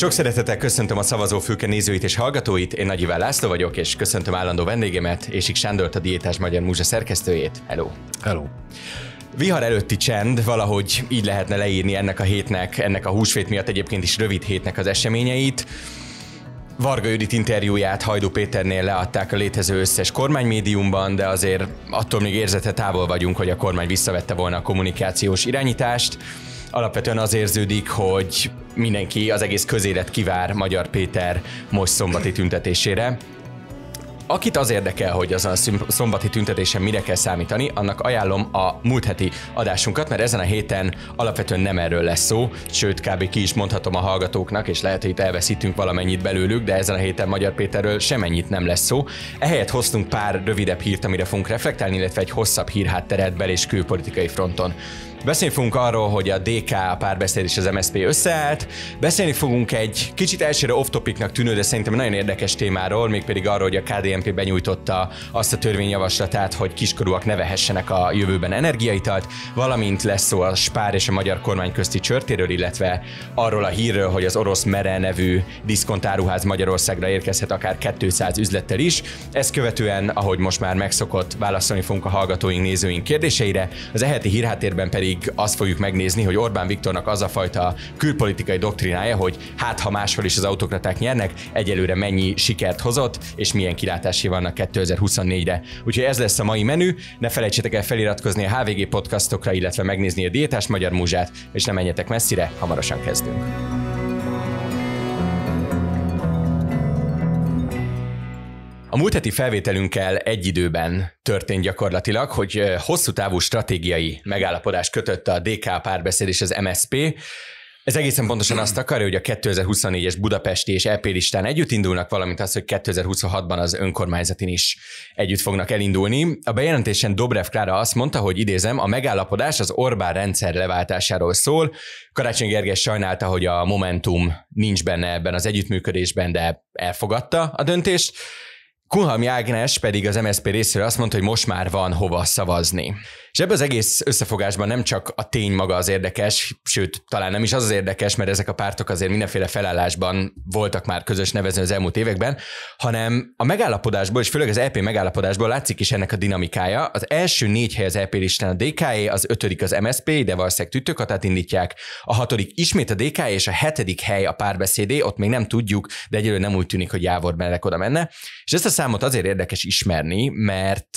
Sok szeretettel köszöntöm a szavazófülke nézőit és hallgatóit, én Nagy Iván László vagyok, és köszöntöm állandó vendégemet, Ésik Sándort, a Diétás Magyar Múzsa szerkesztőjét. Hello! Hello! Vihar előtti csend, valahogy így lehetne leírni ennek a hétnek, ennek a húsvét miatt egyébként is rövid hétnek az eseményeit. Varga Judit interjúját Hajdú Péternél leadták a létező összes kormánymédiumban, de azért attól még érzete távol vagyunk, hogy a kormány visszavette volna a kommunikációs irányítást alapvetően az érződik, hogy mindenki, az egész közélet kivár Magyar Péter most szombati tüntetésére. Akit az érdekel, hogy az a szombati tüntetésen mire kell számítani, annak ajánlom a múlt heti adásunkat, mert ezen a héten alapvetően nem erről lesz szó, sőt, kb. ki is mondhatom a hallgatóknak, és lehet, hogy itt elveszítünk valamennyit belőlük, de ezen a héten Magyar Péterről semennyit nem lesz szó. Ehelyett hoztunk pár rövidebb hírt, amire fogunk reflektálni, illetve egy hosszabb hírhátteret bel- és külpolitikai fronton. Beszélni fogunk arról, hogy a DK, a párbeszéd és az MSZP összeállt. Beszélni fogunk egy kicsit elsőre off-topicnak tűnő, de szerintem nagyon érdekes témáról, mégpedig arról, hogy a KDMP benyújtotta azt a törvényjavaslatát, hogy kiskorúak ne vehessenek a jövőben energiaitalt, valamint lesz szó a Spár és a magyar kormány közti csörtéről, illetve arról a hírről, hogy az orosz Mere nevű diszkontáruház Magyarországra érkezhet akár 200 üzlettel is. Ezt követően, ahogy most már megszokott, válaszolni fogunk a hallgatóink, nézőink kérdéseire. Az eheti hírhátérben pedig pedig azt fogjuk megnézni, hogy Orbán Viktornak az a fajta külpolitikai doktrinája, hogy hát ha máshol is az autokraták nyernek, egyelőre mennyi sikert hozott, és milyen kilátási vannak 2024-re. Úgyhogy ez lesz a mai menü, ne felejtsétek el feliratkozni a HVG podcastokra, illetve megnézni a Diétás Magyar Múzsát, és nem menjetek messzire, hamarosan kezdünk. A múlt heti felvételünkkel egy időben történt gyakorlatilag, hogy hosszú távú stratégiai megállapodást kötött a DK párbeszéd és az MSP. Ez egészen pontosan azt akarja, hogy a 2024-es budapesti és EP listán együtt indulnak, valamint az, hogy 2026-ban az önkormányzatin is együtt fognak elindulni. A bejelentésen Dobrev Klára azt mondta, hogy idézem, a megállapodás az Orbán rendszer leváltásáról szól. Karácsony Gergely sajnálta, hogy a Momentum nincs benne ebben az együttműködésben, de elfogadta a döntést. Kunhalmi Ágnes pedig az MSZP részéről azt mondta, hogy most már van hova szavazni. És ebben az egész összefogásban nem csak a tény maga az érdekes, sőt, talán nem is az az érdekes, mert ezek a pártok azért mindenféle felállásban voltak már közös nevező az elmúlt években, hanem a megállapodásból, és főleg az EP megállapodásból látszik is ennek a dinamikája. Az első négy hely az EP listán a DKE, az ötödik az MSP, de valószínűleg tütőkatát indítják, a hatodik ismét a DKE, és a hetedik hely a párbeszédé, ott még nem tudjuk, de egyelőre nem úgy tűnik, hogy Jávor Mellek oda menne. És ezt a számot azért érdekes ismerni, mert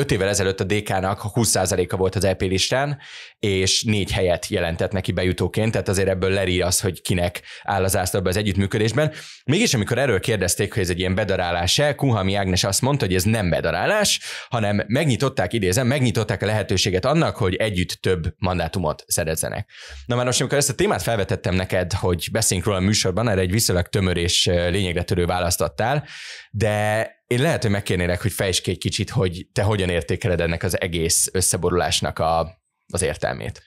5 évvel ezelőtt a DK-nak 20%-a volt az EP listán, és négy helyet jelentett neki bejutóként, tehát azért ebből leri az, hogy kinek áll az ásztalba az együttműködésben. Mégis, amikor erről kérdezték, hogy ez egy ilyen bedarálás-e, Kuhami Ágnes azt mondta, hogy ez nem bedarálás, hanem megnyitották, idézem, megnyitották a lehetőséget annak, hogy együtt több mandátumot szerezzenek. Na már most, amikor ezt a témát felvetettem neked, hogy beszéljünk róla a műsorban, erre egy viszonylag tömör és lényegre törő választ adtál, de én lehet, hogy megkérnélek, hogy fejtsd ki egy kicsit, hogy te hogyan értékeled ennek az egész összeborulásnak a, az értelmét.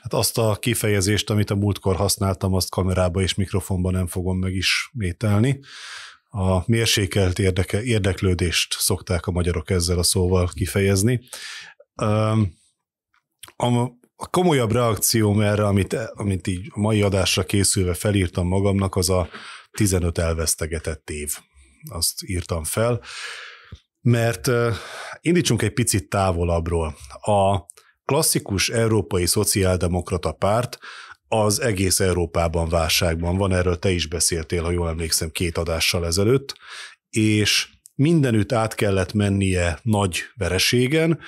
Hát azt a kifejezést, amit a múltkor használtam, azt kamerába és mikrofonba nem fogom megismételni. A mérsékelt érdeke, érdeklődést szokták a magyarok ezzel a szóval kifejezni. A a komolyabb reakcióm erre, amit, amit így a mai adásra készülve felírtam magamnak, az a 15 elvesztegetett év, azt írtam fel, mert indítsunk egy picit távolabbról. A klasszikus európai szociáldemokrata párt az egész Európában válságban van, erről te is beszéltél, ha jól emlékszem, két adással ezelőtt, és mindenütt át kellett mennie nagy vereségen,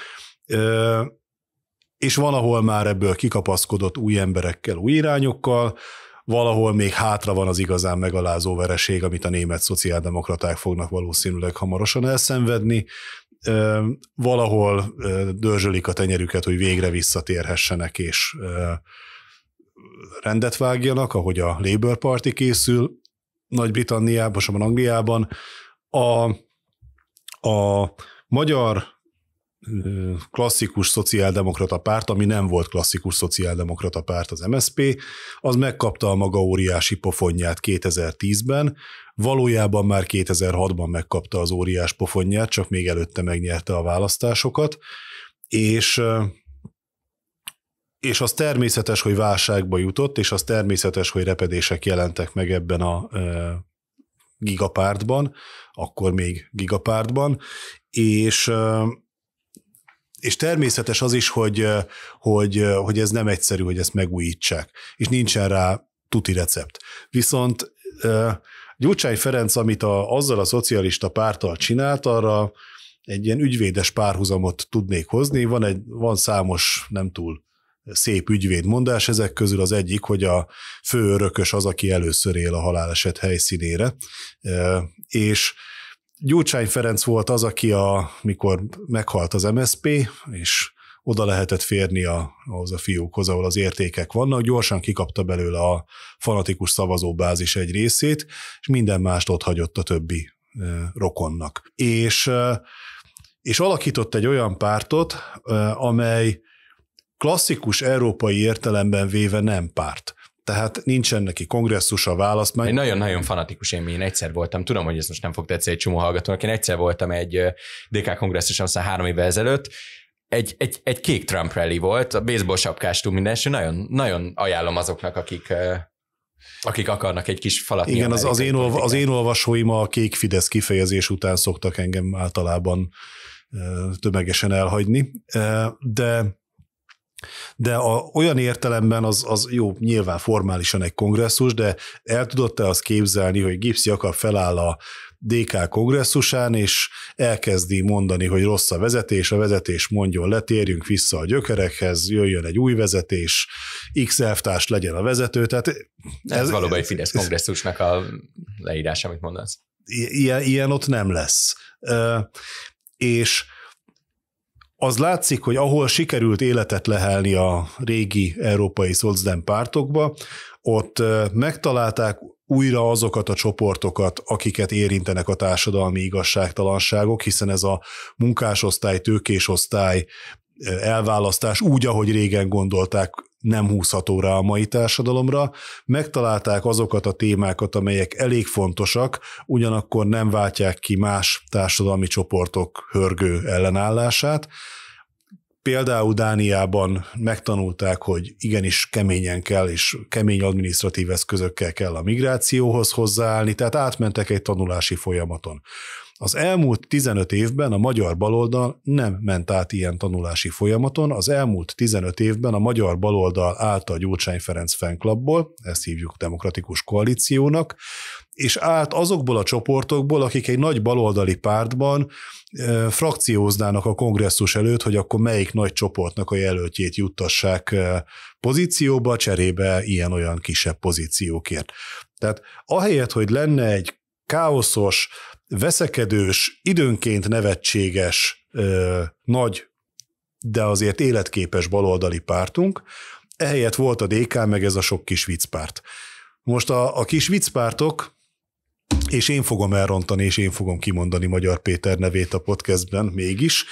és van, ahol már ebből kikapaszkodott új emberekkel, új irányokkal, valahol még hátra van az igazán megalázó vereség, amit a német szociáldemokraták fognak valószínűleg hamarosan elszenvedni, valahol dörzsölik a tenyerüket, hogy végre visszatérhessenek, és rendet vágjanak, ahogy a Labour Party készül Nagy-Britanniában, sem Angliában. A, a magyar klasszikus szociáldemokrata párt, ami nem volt klasszikus szociáldemokrata párt az MSP, az megkapta a maga óriási pofonját 2010-ben, valójában már 2006-ban megkapta az óriás pofonját, csak még előtte megnyerte a választásokat, és és az természetes, hogy válságba jutott, és az természetes, hogy repedések jelentek meg ebben a gigapártban, akkor még gigapártban, és és természetes az is, hogy, hogy, hogy ez nem egyszerű, hogy ezt megújítsák, és nincsen rá tuti recept. Viszont Gyurcsány Ferenc, amit a, azzal a szocialista pártal, csinált, arra egy ilyen ügyvédes párhuzamot tudnék hozni. Van, egy, van számos nem túl szép ügyvédmondás, ezek közül az egyik, hogy a főörökös az, aki először él a haláleset helyszínére, és Gyurcsány Ferenc volt az, aki a, mikor meghalt az MSP, és oda lehetett férni a, ahhoz a fiúkhoz, ahol az értékek vannak, gyorsan kikapta belőle a fanatikus szavazóbázis egy részét, és minden mást ott hagyott a többi e, rokonnak. És, e, és alakított egy olyan pártot, e, amely klasszikus európai értelemben véve nem párt tehát nincsen neki kongresszusa, választ meg. Én nagyon-nagyon fanatikus én, én egyszer voltam, tudom, hogy ez most nem fog tetszeni egy csomó hallgatónak, én egyszer voltam egy DK kongresszuson, aztán három évvel ezelőtt, egy, egy, egy kék Trump rally volt, a baseball sapkástú minden, és nagyon, nagyon ajánlom azoknak, akik, akik akarnak egy kis falat. Igen, az, az, én olva, az én olvasóim a kék Fidesz kifejezés után szoktak engem általában tömegesen elhagyni, de de a, olyan értelemben az, az jó, nyilván formálisan egy kongresszus, de el tudott-e azt képzelni, hogy Gipsz Jakab feláll a DK kongresszusán, és elkezdi mondani, hogy rossz a vezetés, a vezetés mondjon letérjünk vissza a gyökerekhez, jöjjön egy új vezetés, X elvtárs legyen a vezető. Tehát ez, ez valóban egy Fidesz kongresszusnak a leírása, amit mondasz. Ilyen, ilyen ott nem lesz. És az látszik, hogy ahol sikerült életet lehelni a régi európai szocdem pártokba, ott megtalálták újra azokat a csoportokat, akiket érintenek a társadalmi igazságtalanságok, hiszen ez a munkásosztály, tőkésosztály elválasztás úgy, ahogy régen gondolták, nem húzható rá a mai társadalomra. Megtalálták azokat a témákat, amelyek elég fontosak, ugyanakkor nem váltják ki más társadalmi csoportok hörgő ellenállását. Például Dániában megtanulták, hogy igenis keményen kell, és kemény administratív eszközökkel kell a migrációhoz hozzáállni, tehát átmentek egy tanulási folyamaton. Az elmúlt 15 évben a magyar baloldal nem ment át ilyen tanulási folyamaton, az elmúlt 15 évben a magyar baloldal állt a Gyurcsány Ferenc fenklapból, ezt hívjuk demokratikus koalíciónak, és állt azokból a csoportokból, akik egy nagy baloldali pártban e, frakcióznának a kongresszus előtt, hogy akkor melyik nagy csoportnak a jelöltjét juttassák pozícióba, cserébe ilyen-olyan kisebb pozíciókért. Tehát ahelyett, hogy lenne egy káoszos, veszekedős, időnként nevetséges, ö, nagy, de azért életképes baloldali pártunk, ehelyett volt a DK, meg ez a sok kis viccpárt. Most a, a kis viccpártok és én fogom elrontani, és én fogom kimondani Magyar Péter nevét a podcastben mégis.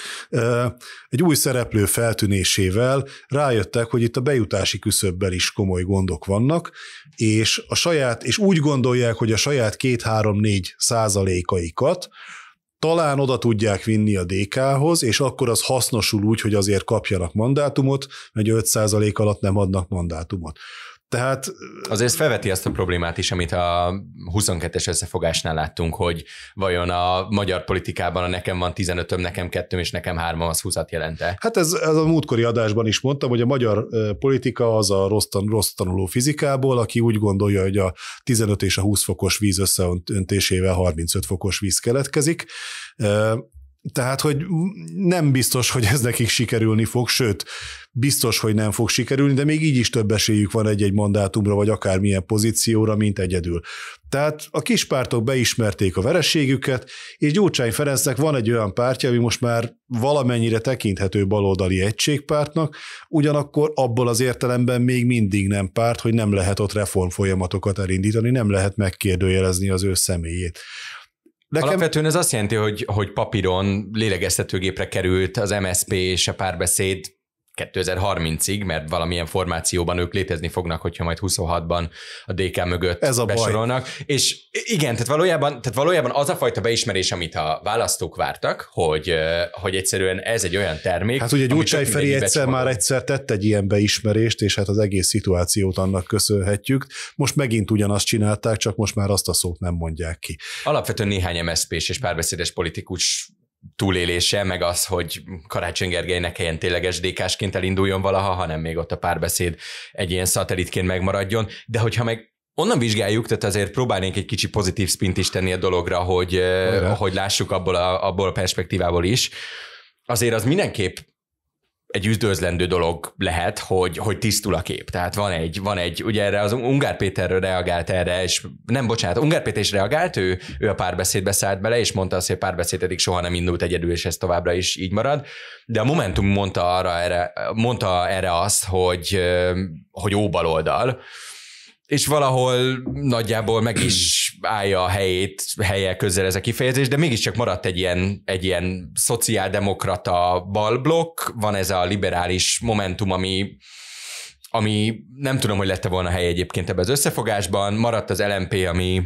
Egy új szereplő feltűnésével rájöttek, hogy itt a bejutási küszöbben is komoly gondok vannak, és a saját, és úgy gondolják, hogy a saját 2-3-4 százalékaikat talán oda tudják vinni a DK-hoz, és akkor az hasznosul úgy, hogy azért kapjanak mandátumot, mert 5 alatt nem adnak mandátumot. Tehát... Azért felveti azt a problémát is, amit a 22-es összefogásnál láttunk, hogy vajon a magyar politikában a nekem van 15-öm, nekem 2 és nekem 3 az 20 jelente. Hát ez, ez a múltkori adásban is mondtam, hogy a magyar politika az a rossz, tan, rossz tanuló fizikából, aki úgy gondolja, hogy a 15 és a 20 fokos víz összeöntésével 35 fokos víz keletkezik. Tehát, hogy nem biztos, hogy ez nekik sikerülni fog, sőt, biztos, hogy nem fog sikerülni, de még így is több esélyük van egy-egy mandátumra, vagy akármilyen pozícióra, mint egyedül. Tehát a kis pártok beismerték a vereségüket, és Gyurcsány Ferencnek van egy olyan pártja, ami most már valamennyire tekinthető baloldali egységpártnak, ugyanakkor abból az értelemben még mindig nem párt, hogy nem lehet ott reformfolyamatokat elindítani, nem lehet megkérdőjelezni az ő személyét. Nekem... Alapvetően ez azt jelenti, hogy, hogy papíron lélegeztetőgépre került az MSP és a párbeszéd 2030-ig, mert valamilyen formációban ők létezni fognak, hogyha majd 26-ban a DK mögött Ez a besorolnak. Baj. És igen, tehát valójában, tehát valójában az a fajta beismerés, amit a választók vártak, hogy, hogy egyszerűen ez egy olyan termék. Hát ugye Gyurcsány Feri egyszer már egyszer tett egy ilyen beismerést, és hát az egész szituációt annak köszönhetjük. Most megint ugyanazt csinálták, csak most már azt a szót nem mondják ki. Alapvetően néhány MSZP-s és párbeszédes politikus túlélése, meg az, hogy Karácsony Gergely ne kelljen tényleges DK-sként elinduljon valaha, hanem még ott a párbeszéd egy ilyen szatellitként megmaradjon. De hogyha meg onnan vizsgáljuk, tehát azért próbálnénk egy kicsi pozitív spint is tenni a dologra, hogy, Olyan. Eh, hogy lássuk abból a, abból a perspektívából is, azért az mindenképp egy üdvözlendő dolog lehet, hogy, hogy tisztul a kép. Tehát van egy, van egy, ugye erre az Ungár Péterről reagált erre, és nem, bocsánat, Ungár Péter is reagált, ő, ő a párbeszédbe szállt bele, és mondta azt, hogy a párbeszéd eddig soha nem indult egyedül, és ez továbbra is így marad. De a Momentum mondta, arra erre, mondta erre azt, hogy, hogy óbaloldal, és valahol nagyjából meg is állja a helyét, helye közel ez a kifejezés, de mégiscsak maradt egy ilyen, egy ilyen szociáldemokrata balblokk, van ez a liberális momentum, ami ami nem tudom, hogy lett volna hely egyébként ebben az összefogásban, maradt az LMP, ami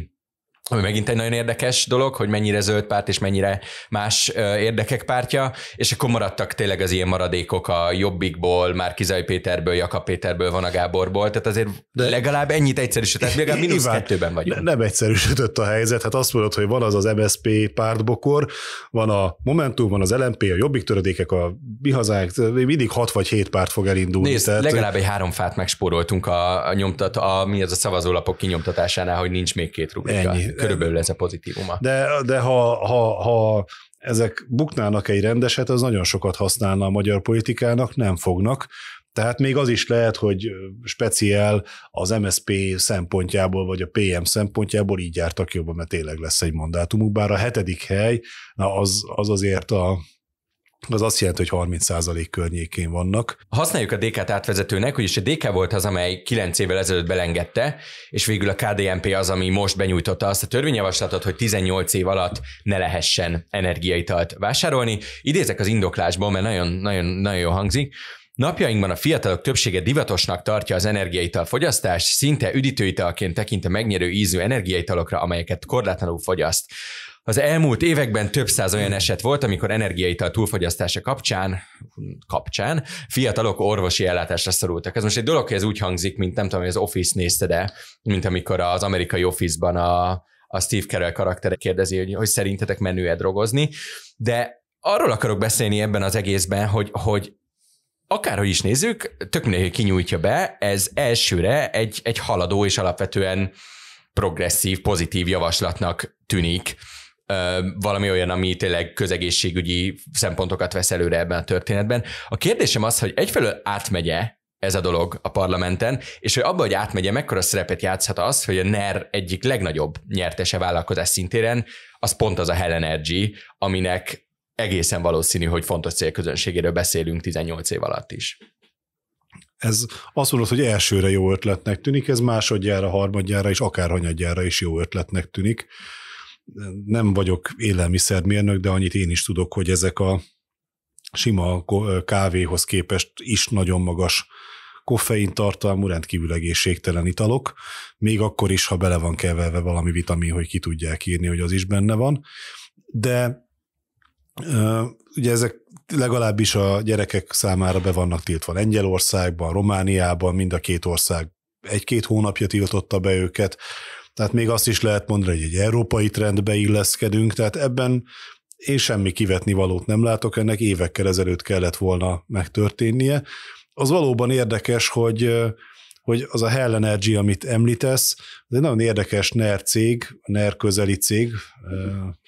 ami megint egy nagyon érdekes dolog, hogy mennyire zöld párt és mennyire más érdekek pártja, és akkor maradtak tényleg az ilyen maradékok a Jobbikból, már Kizai Péterből, Jakab Péterből, Van a Gáborból, tehát azért de legalább ennyit még legalább mínusz Iván, kettőben vagyunk. Nem egyszerűsödött a helyzet, hát azt mondod, hogy van az az MSP pártbokor, van a Momentum, van az LMP, a Jobbik töredékek, a Mi Hazánk, mindig hat vagy hét párt fog elindulni. Nézd, tehát... legalább egy három fát megspóroltunk a, a nyomtat, a, mi az a szavazólapok kinyomtatásánál, hogy nincs még két rubrika. Ennyi körülbelül ez a pozitívuma. De, de ha, ha, ha ezek buknának egy rendeset, az nagyon sokat használna a magyar politikának, nem fognak. Tehát még az is lehet, hogy speciál az MSP szempontjából, vagy a PM szempontjából így jártak jobban, mert tényleg lesz egy mandátumuk, bár a hetedik hely, na az, az azért a az azt jelenti, hogy 30% környékén vannak. Használjuk a DK-t átvezetőnek, hogy a DK volt az, amely 9 évvel ezelőtt belengedte, és végül a KDMP az, ami most benyújtotta azt a törvényjavaslatot, hogy 18 év alatt ne lehessen energiaitalt vásárolni. Idézek az indoklásból, mert nagyon, nagyon, nagyon jó hangzik. Napjainkban a fiatalok többsége divatosnak tartja az energiaital fogyasztást, szinte üdítőitalként tekint a megnyerő ízű energiaitalokra, amelyeket korlátlanul fogyaszt. Az elmúlt években több száz olyan eset volt, amikor energiaital túlfogyasztása kapcsán, kapcsán fiatalok orvosi ellátásra szorultak. Ez most egy dolog, hogy ez úgy hangzik, mint nem tudom, hogy az Office nézte, de mint amikor az amerikai Office-ban a, a Steve Carell karaktere kérdezi, hogy, hogy szerintetek menő-e drogozni, de arról akarok beszélni ebben az egészben, hogy, hogy akárhogy is nézzük, tök mindenki kinyújtja be, ez elsőre egy, egy haladó és alapvetően progresszív, pozitív javaslatnak tűnik valami olyan, ami tényleg közegészségügyi szempontokat vesz előre ebben a történetben. A kérdésem az, hogy egyfelől átmegye ez a dolog a parlamenten, és hogy abban, hogy átmegye, mekkora szerepet játszhat az, hogy a NER egyik legnagyobb nyertese vállalkozás szintéren, az pont az a Hell Energy, aminek egészen valószínű, hogy fontos célközönségéről beszélünk 18 év alatt is. Ez azt mondod, hogy elsőre jó ötletnek tűnik, ez másodjára, harmadjára és akár is jó ötletnek tűnik nem vagyok élelmiszermérnök, de annyit én is tudok, hogy ezek a sima kávéhoz képest is nagyon magas koffein tartalmú, rendkívül egészségtelen italok, még akkor is, ha bele van keverve valami vitamin, hogy ki tudják írni, hogy az is benne van. De ugye ezek legalábbis a gyerekek számára be vannak tiltva Lengyelországban, Romániában, mind a két ország egy-két hónapja tiltotta be őket. Tehát még azt is lehet mondani, hogy egy európai trendbe illeszkedünk, tehát ebben én semmi kivetni valót nem látok, ennek évekkel ezelőtt kellett volna megtörténnie. Az valóban érdekes, hogy hogy az a Hell Energy, amit említesz, az egy nagyon érdekes NER cég, NER közeli cég,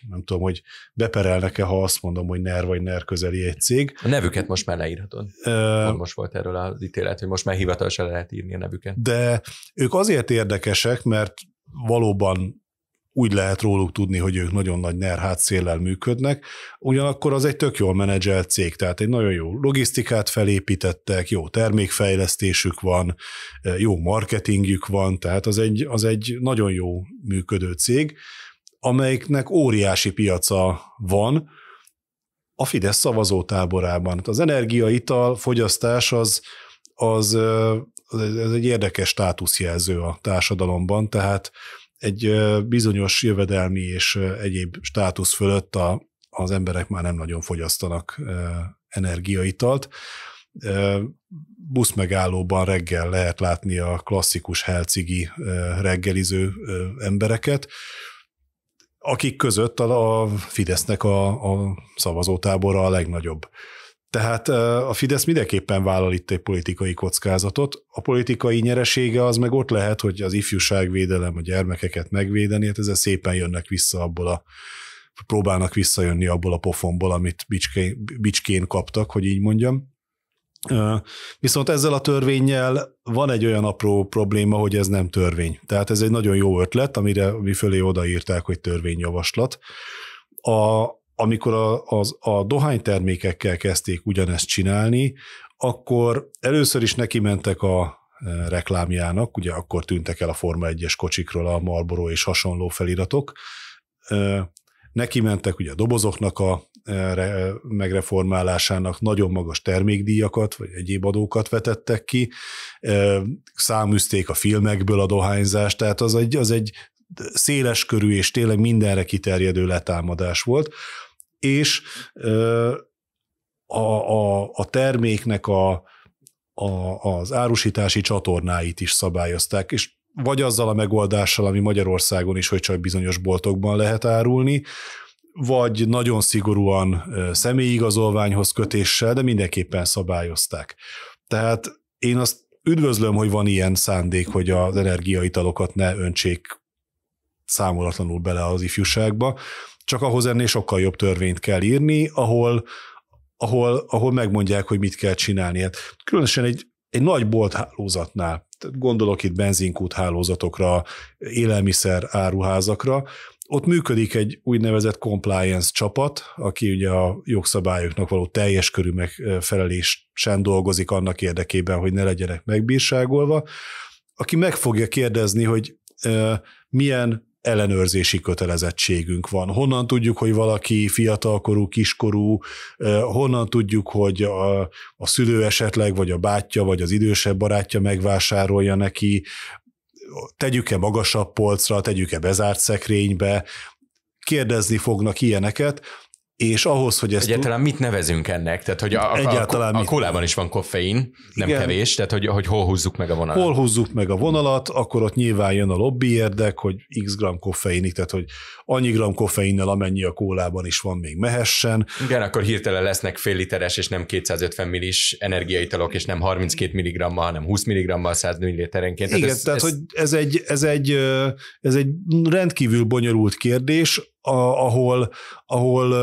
nem tudom, hogy beperelnek-e, ha azt mondom, hogy NER vagy NER közeli egy cég. A nevüket most már leírhatod. Uh, most volt erről az ítélet, hogy most már hivatalosan lehet írni a nevüket. De ők azért érdekesek, mert valóban úgy lehet róluk tudni, hogy ők nagyon nagy nerhát széllel működnek, ugyanakkor az egy tök jól menedzselt cég, tehát egy nagyon jó logisztikát felépítettek, jó termékfejlesztésük van, eh, jó marketingjük van, tehát az egy, az egy nagyon jó működő cég, amelyiknek óriási piaca van a Fidesz szavazótáborában. Hát az energiaital fogyasztás az, az eh, ez egy érdekes státuszjelző a társadalomban, tehát egy bizonyos jövedelmi és egyéb státusz fölött a, az emberek már nem nagyon fogyasztanak energiaitalt. Buszmegállóban reggel lehet látni a klasszikus helcigi reggeliző embereket, akik között a Fidesznek a, a szavazótábora a legnagyobb. Tehát a Fidesz mindenképpen vállal itt egy politikai kockázatot. A politikai nyeresége az meg ott lehet, hogy az ifjúságvédelem, a gyermekeket megvédeni, hát ezzel szépen jönnek vissza abból a próbálnak visszajönni abból a pofonból, amit bicskén, bicskén kaptak, hogy így mondjam. Viszont ezzel a törvényel van egy olyan apró probléma, hogy ez nem törvény. Tehát ez egy nagyon jó ötlet, amire mi fölé odaírták, hogy törvényjavaslat. A, amikor a, az, a dohánytermékekkel kezdték ugyanezt csinálni, akkor először is neki mentek a e, reklámjának, ugye akkor tűntek el a Forma 1-es kocsikról a Marlboro és hasonló feliratok, e, neki mentek ugye a dobozoknak a e, megreformálásának, nagyon magas termékdíjakat, vagy egyéb adókat vetettek ki, száműzték a filmekből a dohányzást, tehát az egy, az egy széles körű és tényleg mindenre kiterjedő letámadás volt és a, a, a terméknek a, a, az árusítási csatornáit is szabályozták, és vagy azzal a megoldással, ami Magyarországon is, hogy csak bizonyos boltokban lehet árulni, vagy nagyon szigorúan igazolványhoz kötéssel, de mindenképpen szabályozták. Tehát én azt üdvözlöm, hogy van ilyen szándék, hogy az energiaitalokat ne öntsék számolatlanul bele az ifjúságba, csak ahhoz ennél sokkal jobb törvényt kell írni, ahol, ahol, ahol megmondják, hogy mit kell csinálni. Hát különösen egy, egy nagy bolt hálózatnál, gondolok itt benzinkút hálózatokra, élelmiszer áruházakra, ott működik egy úgynevezett compliance csapat, aki ugye a jogszabályoknak való teljes körű megfelelésen dolgozik annak érdekében, hogy ne legyenek megbírságolva, aki meg fogja kérdezni, hogy milyen ellenőrzési kötelezettségünk van. Honnan tudjuk, hogy valaki fiatalkorú, kiskorú, honnan tudjuk, hogy a, a szülő esetleg, vagy a bátyja, vagy az idősebb barátja megvásárolja neki, tegyük-e magasabb polcra, tegyük-e bezárt szekrénybe, kérdezni fognak ilyeneket, és ahhoz, hogy ezt... Egyáltalán mit nevezünk ennek? Tehát, hogy a, egyáltalán a, a, a kólában is van koffein, nem Igen. kevés, tehát hogy, hogy hol húzzuk meg a vonalat. Hol húzzuk meg a vonalat, akkor ott nyilván jön a lobby érdek, hogy x gram koffeinig, tehát hogy annyi gram koffeinnel, amennyi a kólában is van, még mehessen. Igen, akkor hirtelen lesznek fél literes és nem 250 millis energiaitalok, és nem 32 milligrammal, hanem 20 milligrammal 100 milliliterenként. Tehát Igen, ez, tehát ez... hogy ez egy, ez, egy, ez egy rendkívül bonyolult kérdés, a, ahol, ahol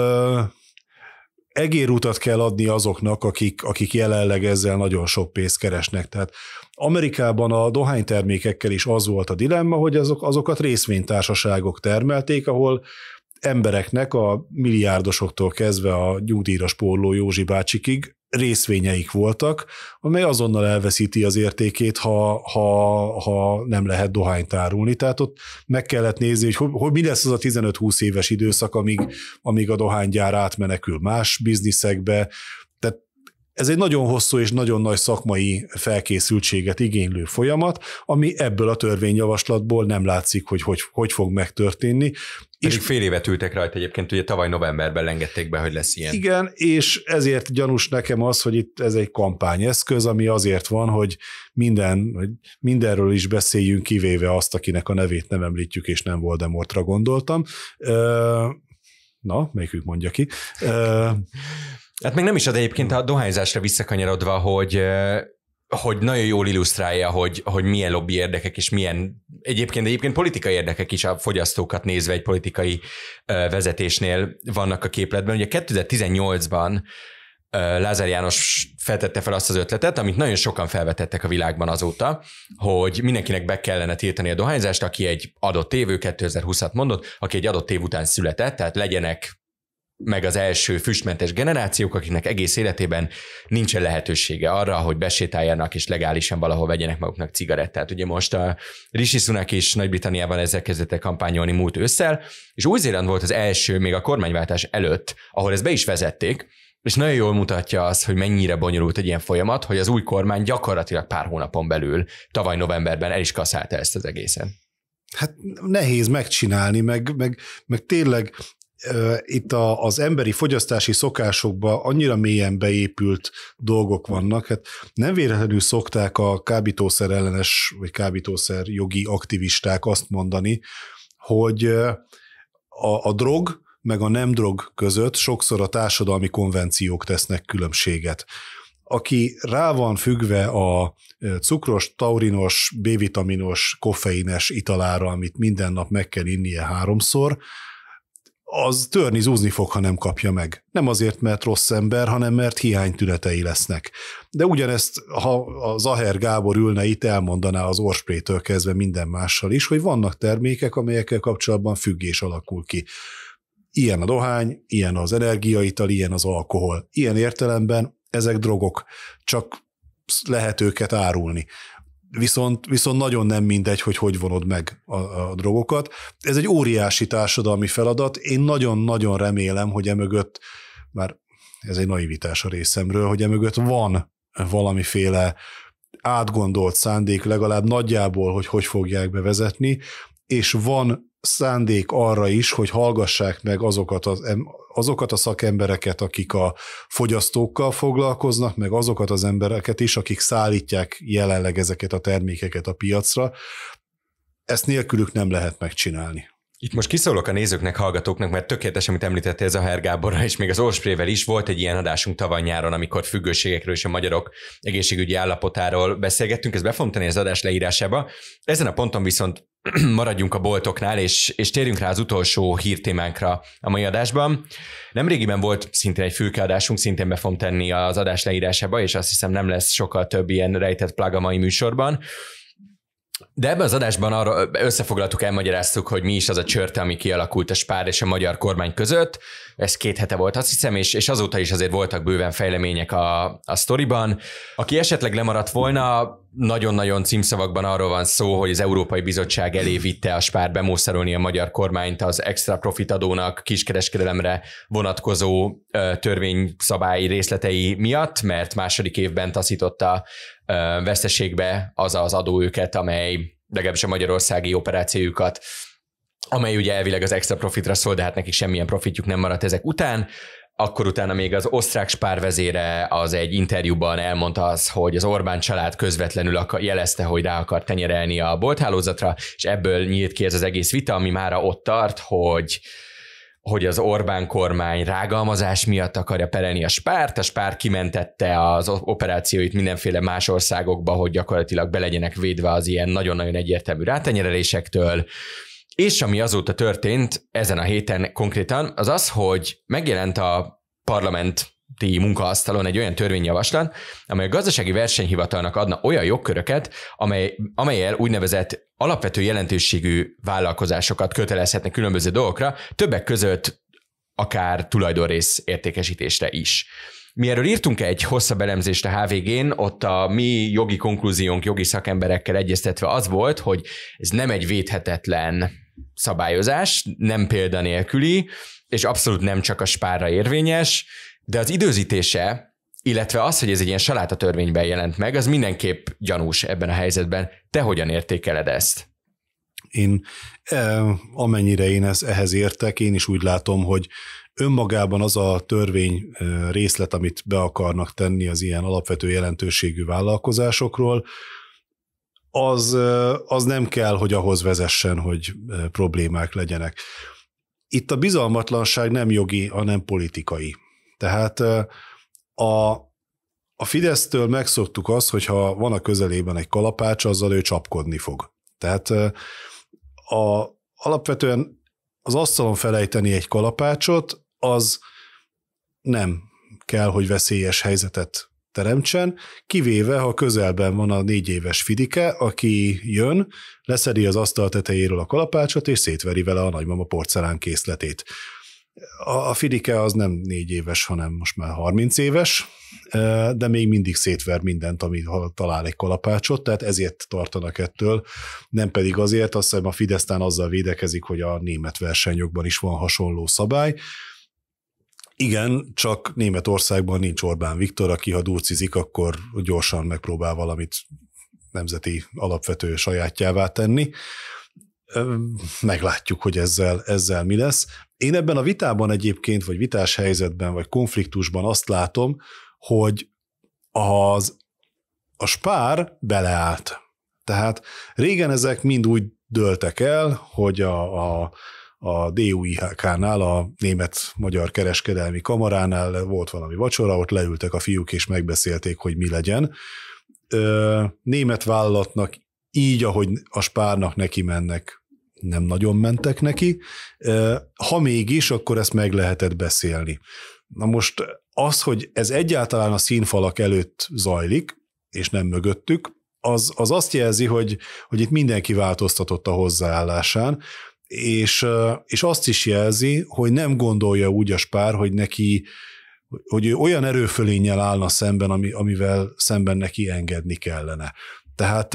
egérutat kell adni azoknak, akik, akik jelenleg ezzel nagyon sok pénzt keresnek. Tehát Amerikában a dohánytermékekkel is az volt a dilemma, hogy azok, azokat részvénytársaságok termelték, ahol embereknek a milliárdosoktól kezdve a nyugdíjra spórló Józsi bácsikig részvényeik voltak, amely azonnal elveszíti az értékét, ha, ha, ha nem lehet dohányt árulni. Tehát ott meg kellett nézni, hogy, hogy, hogy mi lesz az a 15-20 éves időszak, amíg, amíg a dohánygyár átmenekül más bizniszekbe. Tehát ez egy nagyon hosszú és nagyon nagy szakmai felkészültséget igénylő folyamat, ami ebből a törvényjavaslatból nem látszik, hogy hogy, hogy fog megtörténni. És fél évet ültek rajta egyébként, ugye tavaly novemberben lengették be, hogy lesz ilyen. Igen, és ezért gyanús nekem az, hogy itt ez egy kampányeszköz, ami azért van, hogy minden, hogy mindenről is beszéljünk, kivéve azt, akinek a nevét nem említjük, és nem Voldemortra gondoltam. Na, melyikük mondja ki. Hát meg nem is az egyébként a dohányzásra visszakanyarodva, hogy hogy nagyon jól illusztrálja, hogy, hogy milyen lobby érdekek és milyen egyébként, egyébként politikai érdekek is a fogyasztókat nézve egy politikai vezetésnél vannak a képletben. Ugye 2018-ban Lázár János feltette fel azt az ötletet, amit nagyon sokan felvetettek a világban azóta, hogy mindenkinek be kellene tiltani a dohányzást, aki egy adott évő 2020-at mondott, aki egy adott év után született, tehát legyenek meg az első füstmentes generációk, akiknek egész életében nincsen lehetősége arra, hogy besétáljanak és legálisan valahol vegyenek maguknak cigarettát. Ugye most a Rishi Sunak is Nagy-Britanniában ezzel kezdett el kampányolni múlt ősszel, és Új-Zéland volt az első, még a kormányváltás előtt, ahol ezt be is vezették, és nagyon jól mutatja azt, hogy mennyire bonyolult egy ilyen folyamat, hogy az új kormány gyakorlatilag pár hónapon belül, tavaly novemberben el is kaszálta ezt az egészet. Hát nehéz megcsinálni, meg, meg, meg tényleg itt a, az emberi fogyasztási szokásokba annyira mélyen beépült dolgok vannak, hát nem véletlenül szokták a kábítószer ellenes, vagy kábítószer jogi aktivisták azt mondani, hogy a, a drog meg a nem drog között sokszor a társadalmi konvenciók tesznek különbséget aki rá van függve a cukros, taurinos, B-vitaminos, koffeines italára, amit minden nap meg kell innie háromszor, az törni, zúzni fog, ha nem kapja meg. Nem azért, mert rossz ember, hanem mert hiánytünetei lesznek. De ugyanezt, ha a Zaher Gábor ülne itt, elmondaná az orsprétől kezdve minden mással is, hogy vannak termékek, amelyekkel kapcsolatban függés alakul ki. Ilyen a dohány, ilyen az energiaital, ilyen az alkohol. Ilyen értelemben ezek drogok, csak lehet őket árulni viszont, viszont nagyon nem mindegy, hogy hogy vonod meg a, a drogokat. Ez egy óriási társadalmi feladat. Én nagyon-nagyon remélem, hogy emögött, már ez egy naivitás a részemről, hogy emögött van valamiféle átgondolt szándék legalább nagyjából, hogy hogy fogják bevezetni, és van szándék arra is, hogy hallgassák meg azokat, az, azokat a szakembereket, akik a fogyasztókkal foglalkoznak, meg azokat az embereket is, akik szállítják jelenleg ezeket a termékeket a piacra. Ezt nélkülük nem lehet megcsinálni. Itt most kiszólok a nézőknek, hallgatóknak, mert tökéletes, amit említette ez a Herr Gáborra, és még az Orsprével is volt egy ilyen adásunk tavaly nyáron, amikor függőségekről és a magyarok egészségügyi állapotáról beszélgettünk, ezt befogom tenni az adás leírásába. Ezen a ponton viszont maradjunk a boltoknál, és, és térjünk rá az utolsó hírtémánkra a mai adásban. Nemrégiben volt szintén egy fülkeadásunk, szintén be fogom tenni az adás leírásába, és azt hiszem nem lesz sokkal több ilyen rejtett plug a mai műsorban. De ebben az adásban arra összefoglaltuk, elmagyaráztuk, hogy mi is az a csörte, ami kialakult a Spár és a magyar kormány között. Ez két hete volt, azt hiszem, és, és azóta is azért voltak bőven fejlemények a, a sztoriban. Aki esetleg lemaradt volna, nagyon-nagyon címszavakban arról van szó, hogy az Európai Bizottság elé vitte a Spár bemószerolni a magyar kormányt az extra profit adónak kiskereskedelemre vonatkozó törvényszabályi részletei miatt, mert második évben taszította veszteségbe az az adó őket, amely legalábbis a magyarországi operációjukat, amely ugye elvileg az extra profitra szól, de hát nekik semmilyen profitjuk nem maradt ezek után. Akkor utána még az osztrák spárvezére az egy interjúban elmondta az, hogy az Orbán család közvetlenül jelezte, hogy rá akar tenyerelni a bolthálózatra, és ebből nyílt ki ez az egész vita, ami mára ott tart, hogy hogy az Orbán kormány rágalmazás miatt akarja perelni a spárt, a spár kimentette az operációit mindenféle más országokba, hogy gyakorlatilag be legyenek védve az ilyen nagyon-nagyon egyértelmű rátenyerelésektől, és ami azóta történt ezen a héten konkrétan, az az, hogy megjelent a parlament ti munkaasztalon egy olyan törvényjavaslat, amely a gazdasági versenyhivatalnak adna olyan jogköröket, amely, amelyel úgynevezett alapvető jelentőségű vállalkozásokat kötelezhetnek különböző dolgokra, többek között akár tulajdonrész értékesítésre is. Mi erről írtunk egy hosszabb elemzést a HVG-n, ott a mi jogi konklúziónk jogi szakemberekkel egyeztetve az volt, hogy ez nem egy védhetetlen szabályozás, nem példanélküli, és abszolút nem csak a spárra érvényes, de az időzítése, illetve az, hogy ez egy ilyen saláta törvényben jelent meg, az mindenképp gyanús ebben a helyzetben. Te hogyan értékeled ezt? Én e, amennyire én ez, ehhez értek, én is úgy látom, hogy önmagában az a törvény e, részlet, amit be akarnak tenni az ilyen alapvető jelentőségű vállalkozásokról, az, e, az nem kell, hogy ahhoz vezessen, hogy problémák legyenek. Itt a bizalmatlanság nem jogi, hanem politikai. Tehát a, a Fidesztől megszoktuk azt, hogy ha van a közelében egy kalapács, azzal ő csapkodni fog. Tehát a, alapvetően az asztalon felejteni egy kalapácsot, az nem kell, hogy veszélyes helyzetet teremtsen, kivéve, ha közelben van a négy éves Fidike, aki jön, leszedi az asztal tetejéről a kalapácsot, és szétveri vele a nagymama porcelán készletét a Fidike az nem négy éves, hanem most már 30 éves, de még mindig szétver mindent, ami talál egy kalapácsot, tehát ezért tartanak ettől, nem pedig azért, azt hiszem a Fidesztán azzal védekezik, hogy a német versenyokban is van hasonló szabály, igen, csak Németországban nincs Orbán Viktor, aki ha durcizik, akkor gyorsan megpróbál valamit nemzeti alapvető sajátjává tenni meglátjuk, hogy ezzel, ezzel mi lesz. Én ebben a vitában egyébként, vagy vitás helyzetben, vagy konfliktusban azt látom, hogy az, a spár beleállt. Tehát régen ezek mind úgy dőltek el, hogy a, a a DUIHK-nál, a Német-Magyar Kereskedelmi Kamaránál volt valami vacsora, ott leültek a fiúk és megbeszélték, hogy mi legyen. Német vállalatnak így, ahogy a spárnak neki mennek, nem nagyon mentek neki. Ha mégis, akkor ezt meg lehetett beszélni. Na most az, hogy ez egyáltalán a színfalak előtt zajlik, és nem mögöttük, az, az azt jelzi, hogy, hogy itt mindenki változtatott a hozzáállásán, és, és azt is jelzi, hogy nem gondolja úgy a spár, hogy neki, hogy ő olyan erőfölénnyel állna szemben, ami, amivel szemben neki engedni kellene. Tehát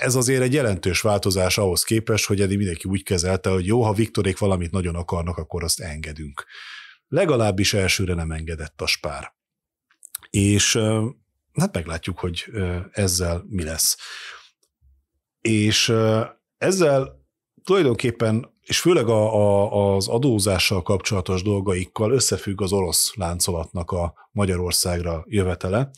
ez azért egy jelentős változás ahhoz képest, hogy eddig mindenki úgy kezelte, hogy jó, ha Viktorék valamit nagyon akarnak, akkor azt engedünk. Legalábbis elsőre nem engedett a spár. És hát meglátjuk, hogy ezzel mi lesz. És ezzel tulajdonképpen, és főleg a, a, az adózással kapcsolatos dolgaikkal összefügg az orosz láncolatnak a Magyarországra jövetele,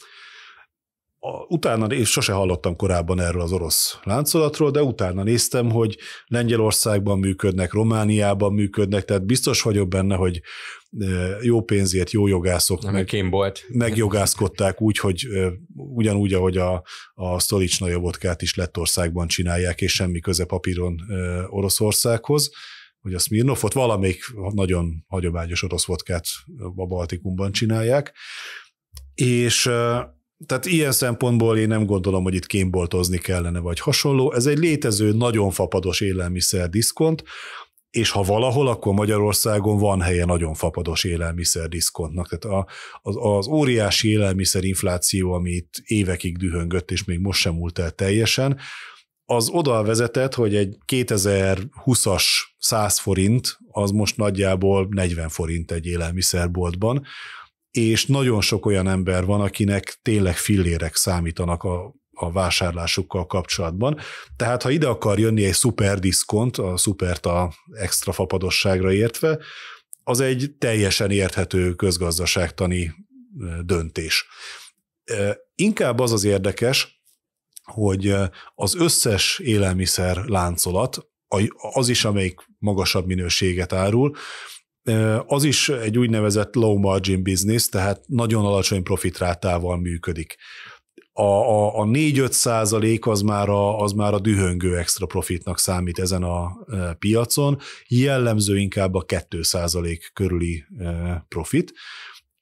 a, utána, és sose hallottam korábban erről az orosz láncolatról, de utána néztem, hogy Lengyelországban működnek, Romániában működnek, tehát biztos vagyok benne, hogy e, jó pénzért jó jogászok Nem meg, volt. megjogászkodták úgy, hogy e, ugyanúgy, ahogy a, a Stolicna jobotkát is Lettországban csinálják, és semmi köze papíron e, Oroszországhoz hogy a Smirnovot, valamelyik nagyon hagyományos orosz vodkát a Baltikumban csinálják, és tehát ilyen szempontból én nem gondolom, hogy itt kémboltozni kellene, vagy hasonló. Ez egy létező, nagyon fapados élelmiszer diszkont, és ha valahol, akkor Magyarországon van helye nagyon fapados élelmiszer diszkontnak. Tehát a, az, az óriási ami amit évekig dühöngött, és még most sem múlt el teljesen, az oda vezetett, hogy egy 2020-as 100 forint, az most nagyjából 40 forint egy élelmiszerboltban, és nagyon sok olyan ember van, akinek tényleg fillérek számítanak a a vásárlásukkal kapcsolatban. Tehát ha ide akar jönni egy szuper diszkont, a szupert a extra fapadosságra értve, az egy teljesen érthető közgazdaságtani döntés. Inkább az az érdekes, hogy az összes élelmiszer láncolat, az is, amelyik magasabb minőséget árul, az is egy úgynevezett low margin business, tehát nagyon alacsony profitrátával működik. A, a, a 4-5 százalék az már a, az már a dühöngő extra profitnak számít ezen a piacon, jellemző inkább a 2 százalék körüli profit,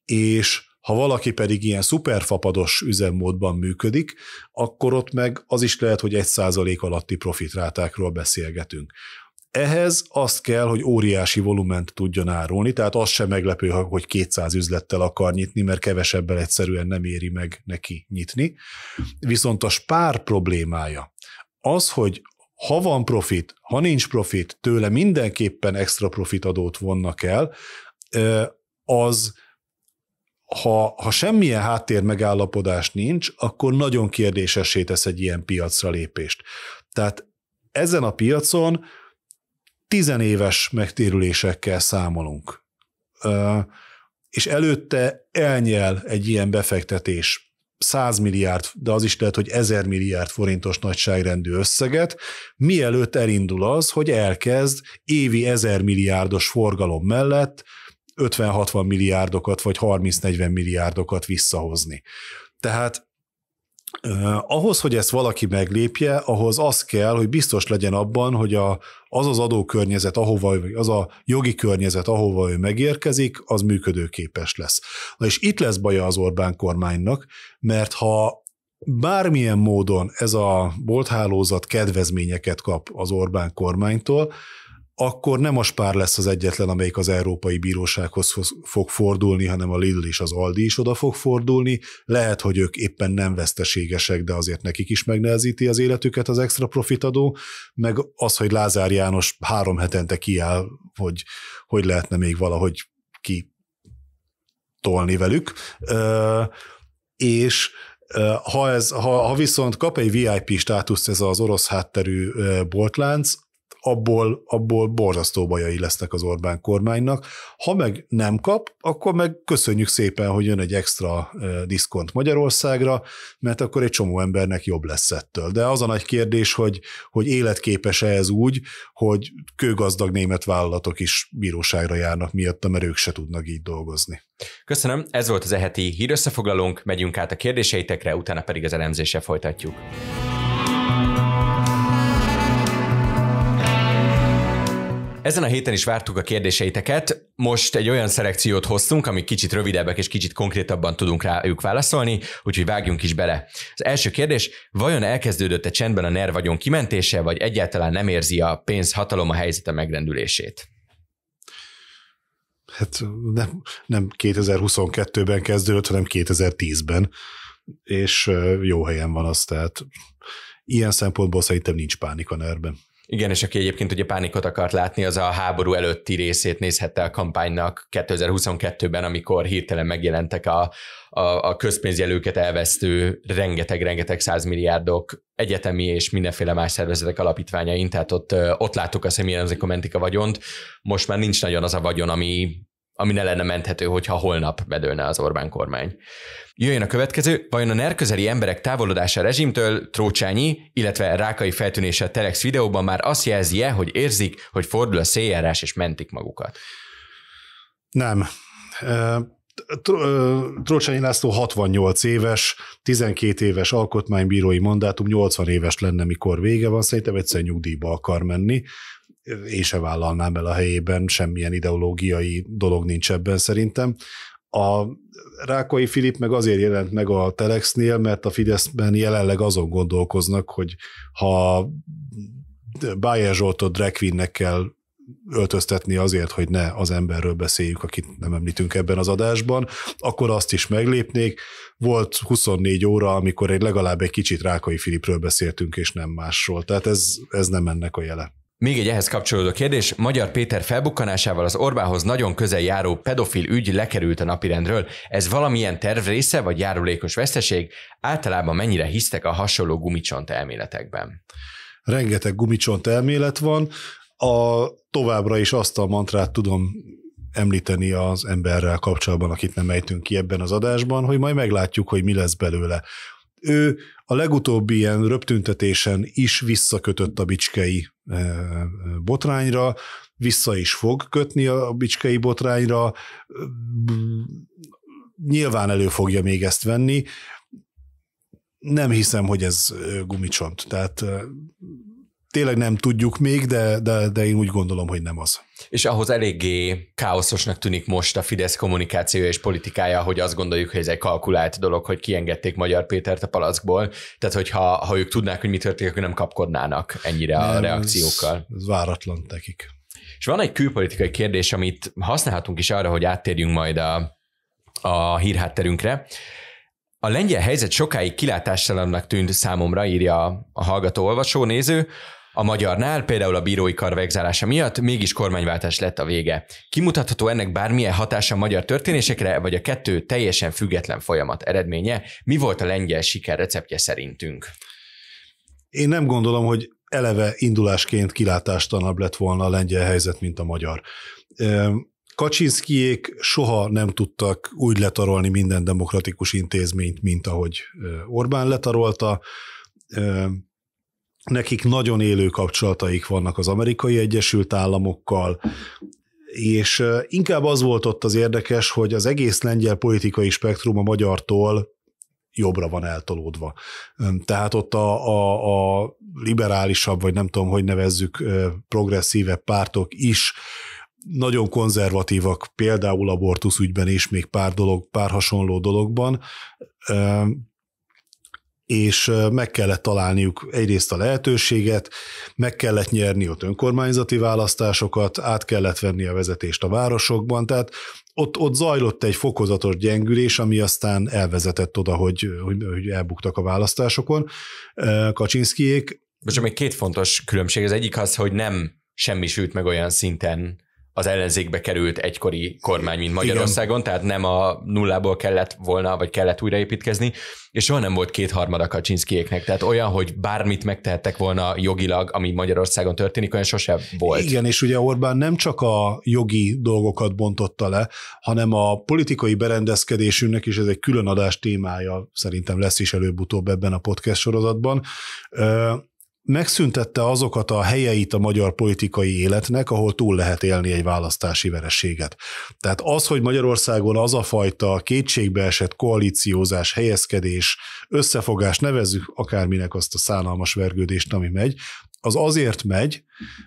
és ha valaki pedig ilyen szuperfapados üzemmódban működik, akkor ott meg az is lehet, hogy 1% alatti profitrátákról beszélgetünk. Ehhez azt kell, hogy óriási volument tudjon árulni, tehát az sem meglepő, hogy 200 üzlettel akar nyitni, mert kevesebbel egyszerűen nem éri meg neki nyitni. Viszont a spár problémája az, hogy ha van profit, ha nincs profit, tőle mindenképpen extra profit adót vonnak el, az ha, ha semmilyen háttér megállapodás nincs, akkor nagyon kérdésessé tesz egy ilyen piacra lépést. Tehát ezen a piacon tizenéves megtérülésekkel számolunk. És előtte elnyel egy ilyen befektetés 100 milliárd, de az is lehet, hogy 1000 milliárd forintos nagyságrendű összeget, mielőtt elindul az, hogy elkezd évi 1000 milliárdos forgalom mellett 50-60 milliárdokat vagy 30-40 milliárdokat visszahozni. Tehát ahhoz, hogy ezt valaki meglépje, ahhoz az kell, hogy biztos legyen abban, hogy a, az az adókörnyezet, ahova, az a jogi környezet, ahova ő megérkezik, az működőképes lesz. Na és itt lesz baja az Orbán kormánynak, mert ha bármilyen módon ez a bolthálózat kedvezményeket kap az Orbán kormánytól, akkor nem a Spár lesz az egyetlen, amelyik az Európai Bírósághoz fog fordulni, hanem a Lidl és az Aldi is oda fog fordulni. Lehet, hogy ők éppen nem veszteségesek, de azért nekik is megnehezíti az életüket az extra profitadó, meg az, hogy Lázár János három hetente kiáll, hogy hogy lehetne még valahogy ki tolni velük. És ha, ez, ha, ha viszont kap egy VIP státuszt ez az orosz hátterű boltlánc, abból, abból borzasztó bajai lesznek az Orbán kormánynak. Ha meg nem kap, akkor meg köszönjük szépen, hogy jön egy extra diszkont Magyarországra, mert akkor egy csomó embernek jobb lesz ettől. De az a nagy kérdés, hogy, hogy életképes-e ez úgy, hogy kőgazdag német vállalatok is bíróságra járnak miatta, mert ők se tudnak így dolgozni. Köszönöm, ez volt az eheti hírösszefoglalónk, megyünk át a kérdéseitekre, utána pedig az elemzése folytatjuk. Ezen a héten is vártuk a kérdéseiteket. Most egy olyan szelekciót hoztunk, ami kicsit rövidebbek és kicsit konkrétabban tudunk rájuk válaszolni, úgyhogy vágjunk is bele. Az első kérdés, vajon elkezdődött-e csendben a NER vagyon kimentése, vagy egyáltalán nem érzi a pénz hatalom a helyzete megrendülését? Hát nem, nem 2022-ben kezdődött, hanem 2010-ben, és jó helyen van az, tehát ilyen szempontból szerintem nincs pánik a NER-ben. Igen, és aki egyébként ugye pánikot akart látni, az a háború előtti részét nézhette a kampánynak 2022-ben, amikor hirtelen megjelentek a, a, a közpénzjelőket elvesztő rengeteg-rengeteg százmilliárdok egyetemi és mindenféle más szervezetek alapítványain, tehát ott, ott láttuk azt, hogy milyen az, a vagyont. Most már nincs nagyon az a vagyon, ami ami ne lenne menthető, hogyha holnap bedőlne az Orbán kormány. Jöjjön a következő, vajon a nerközeli emberek távolodása rezsimtől Trócsányi, illetve Rákai feltűnése a Telex videóban már azt jelzi -e, hogy érzik, hogy fordul a széljárás és mentik magukat? Nem. Trócsányi László 68 éves, 12 éves alkotmánybírói mandátum, 80 éves lenne, mikor vége van, szerintem egyszer nyugdíjba akar menni én se vállalnám el a helyében, semmilyen ideológiai dolog nincs ebben szerintem. A Rákai Filip meg azért jelent meg a Telexnél, mert a Fideszben jelenleg azon gondolkoznak, hogy ha Bájer Zsoltot drag kell öltöztetni azért, hogy ne az emberről beszéljük, akit nem említünk ebben az adásban, akkor azt is meglépnék. Volt 24 óra, amikor egy legalább egy kicsit Rákai Filipről beszéltünk, és nem másról. Tehát ez, ez nem ennek a jele. Még egy ehhez kapcsolódó kérdés, Magyar Péter felbukkanásával az Orbához nagyon közel járó pedofil ügy lekerült a napirendről. Ez valamilyen terv része, vagy járulékos veszteség? Általában mennyire hisztek a hasonló gumicsont elméletekben? Rengeteg gumicsont elmélet van. A továbbra is azt a mantrát tudom említeni az emberrel kapcsolatban, akit nem ejtünk ki ebben az adásban, hogy majd meglátjuk, hogy mi lesz belőle. Ő a legutóbbi ilyen röptüntetésen is visszakötött a bicskei botrányra, vissza is fog kötni a bicskei botrányra, nyilván elő fogja még ezt venni, nem hiszem, hogy ez gumicsont. Tehát tényleg nem tudjuk még, de, de, de én úgy gondolom, hogy nem az. És ahhoz eléggé káoszosnak tűnik most a Fidesz kommunikációja és politikája, hogy azt gondoljuk, hogy ez egy kalkulált dolog, hogy kiengedték Magyar Pétert a palackból. Tehát, hogyha ha ők tudnák, hogy mi történik, akkor nem kapkodnának ennyire nem, a reakciókkal. Ez, ez váratlan nekik. És van egy külpolitikai kérdés, amit használhatunk is arra, hogy áttérjünk majd a, a hírhátterünkre. A lengyel helyzet sokáig kilátástalannak tűnt számomra, írja a hallgató olvasó néző. A magyarnál például a bírói kar végzárása miatt mégis kormányváltás lett a vége. Kimutatható ennek bármilyen hatása a magyar történésekre, vagy a kettő teljesen független folyamat eredménye? Mi volt a lengyel siker receptje szerintünk? Én nem gondolom, hogy eleve indulásként kilátástanabb lett volna a lengyel helyzet, mint a magyar. Kaczynszkijék soha nem tudtak úgy letarolni minden demokratikus intézményt, mint ahogy Orbán letarolta nekik nagyon élő kapcsolataik vannak az amerikai Egyesült Államokkal, és inkább az volt ott az érdekes, hogy az egész lengyel politikai spektrum a magyartól jobbra van eltolódva. Tehát ott a, a, a liberálisabb, vagy nem tudom, hogy nevezzük, progresszívebb pártok is nagyon konzervatívak, például abortusz ügyben és még pár dolog, pár hasonló dologban és meg kellett találniuk egyrészt a lehetőséget, meg kellett nyerni ott önkormányzati választásokat, át kellett venni a vezetést a városokban, tehát ott, ott zajlott egy fokozatos gyengülés, ami aztán elvezetett oda, hogy, hogy, hogy elbuktak a választásokon Kaczynszkijék. Most még két fontos különbség. Az egyik az, hogy nem semmi sült meg olyan szinten, az ellenzékbe került egykori kormány, mint Magyarországon, Igen. tehát nem a nullából kellett volna, vagy kellett újraépítkezni, és soha nem volt kétharmada Kaczynszkiéknek, tehát olyan, hogy bármit megtehettek volna jogilag, ami Magyarországon történik, olyan sose volt. Igen, és ugye Orbán nem csak a jogi dolgokat bontotta le, hanem a politikai berendezkedésünknek is ez egy külön adás témája, szerintem lesz is előbb-utóbb ebben a podcast sorozatban megszüntette azokat a helyeit a magyar politikai életnek, ahol túl lehet élni egy választási vereséget. Tehát az, hogy Magyarországon az a fajta kétségbeesett koalíciózás, helyezkedés, összefogás, nevezzük akárminek azt a szánalmas vergődést, ami megy, az azért megy,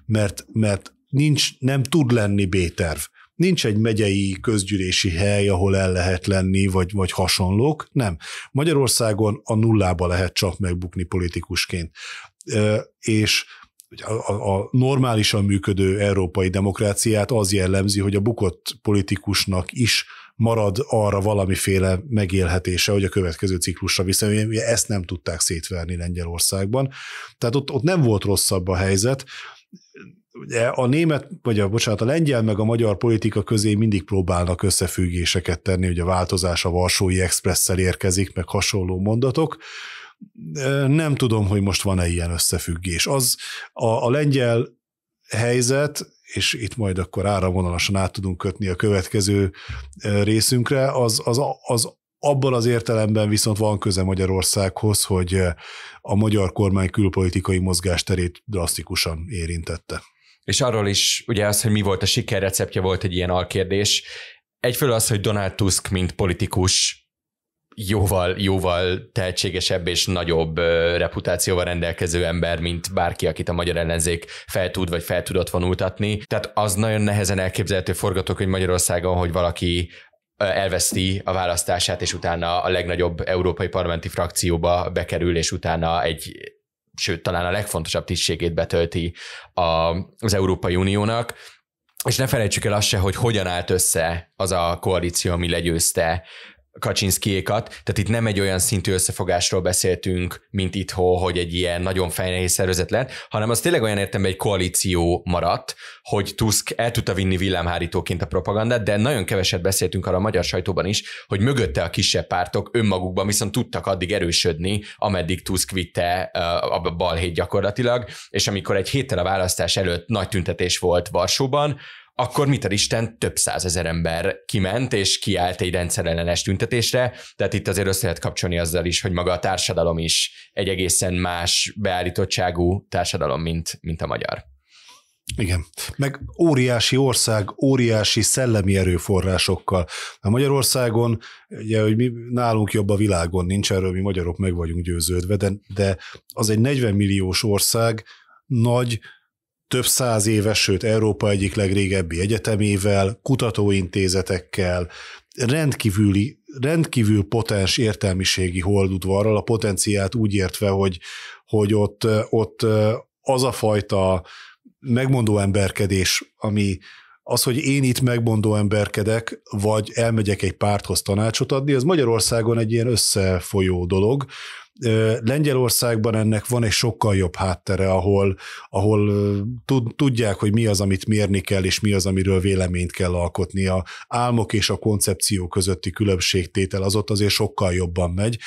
mert, mert nincs, nem tud lenni B-terv. Nincs egy megyei közgyűlési hely, ahol el lehet lenni, vagy, vagy hasonlók, nem. Magyarországon a nullába lehet csak megbukni politikusként és a, a normálisan működő európai demokráciát az jellemzi, hogy a bukott politikusnak is marad arra valamiféle megélhetése, hogy a következő ciklusra viszont ugye ezt nem tudták szétverni Lengyelországban. Tehát ott, ott nem volt rosszabb a helyzet. Ugye a német, vagy a, bocsánat, a lengyel meg a magyar politika közé mindig próbálnak összefüggéseket tenni, hogy a változás a Varsói Expresszel érkezik, meg hasonló mondatok nem tudom, hogy most van-e ilyen összefüggés. Az a, a lengyel helyzet, és itt majd akkor áramvonalasan át tudunk kötni a következő részünkre, az, az, az abban az értelemben viszont van köze Magyarországhoz, hogy a magyar kormány külpolitikai mozgásterét drasztikusan érintette. És arról is, ugye az, hogy mi volt a sikerreceptje, volt egy ilyen alkérdés. Egyfelől az, hogy Donald Tusk, mint politikus jóval, jóval tehetségesebb és nagyobb reputációval rendelkező ember, mint bárki, akit a magyar ellenzék fel tud vagy fel tudott vonultatni. Tehát az nagyon nehezen elképzelhető hogy Magyarországon, hogy valaki elveszti a választását, és utána a legnagyobb európai parlamenti frakcióba bekerül, és utána egy, sőt, talán a legfontosabb tisztségét betölti a, az Európai Uniónak. És ne felejtsük el azt se, hogy hogyan állt össze az a koalíció, ami legyőzte Kaczynszkiékat, tehát itt nem egy olyan szintű összefogásról beszéltünk, mint itthon, hogy egy ilyen nagyon fejnehéz szervezet lett, hanem az tényleg olyan értem, egy koalíció maradt, hogy Tusk el tudta vinni villámhárítóként a propagandát, de nagyon keveset beszéltünk arra a magyar sajtóban is, hogy mögötte a kisebb pártok önmagukban viszont tudtak addig erősödni, ameddig Tusk vitte a balhét gyakorlatilag, és amikor egy héttel a választás előtt nagy tüntetés volt Varsóban, akkor mit Isten több százezer ember kiment és kiállt egy rendszerellenes tüntetésre, tehát itt azért össze lehet kapcsolni azzal is, hogy maga a társadalom is egy egészen más beállítottságú társadalom, mint, mint a magyar. Igen. Meg óriási ország, óriási szellemi erőforrásokkal. A Magyarországon, ugye, hogy mi nálunk jobb a világon, nincs erről, mi magyarok meg vagyunk győződve, de, de az egy 40 milliós ország, nagy, több száz éves, sőt Európa egyik legrégebbi egyetemével, kutatóintézetekkel, rendkívüli, rendkívül potens értelmiségi holdudvarral, a potenciát úgy értve, hogy, hogy ott, ott az a fajta megmondó emberkedés, ami az, hogy én itt megmondó emberkedek, vagy elmegyek egy párthoz tanácsot adni, az Magyarországon egy ilyen összefolyó dolog, Lengyelországban ennek van egy sokkal jobb háttere, ahol, ahol tudják, hogy mi az, amit mérni kell, és mi az, amiről véleményt kell alkotni. A álmok és a koncepció közötti különbségtétel az ott azért sokkal jobban megy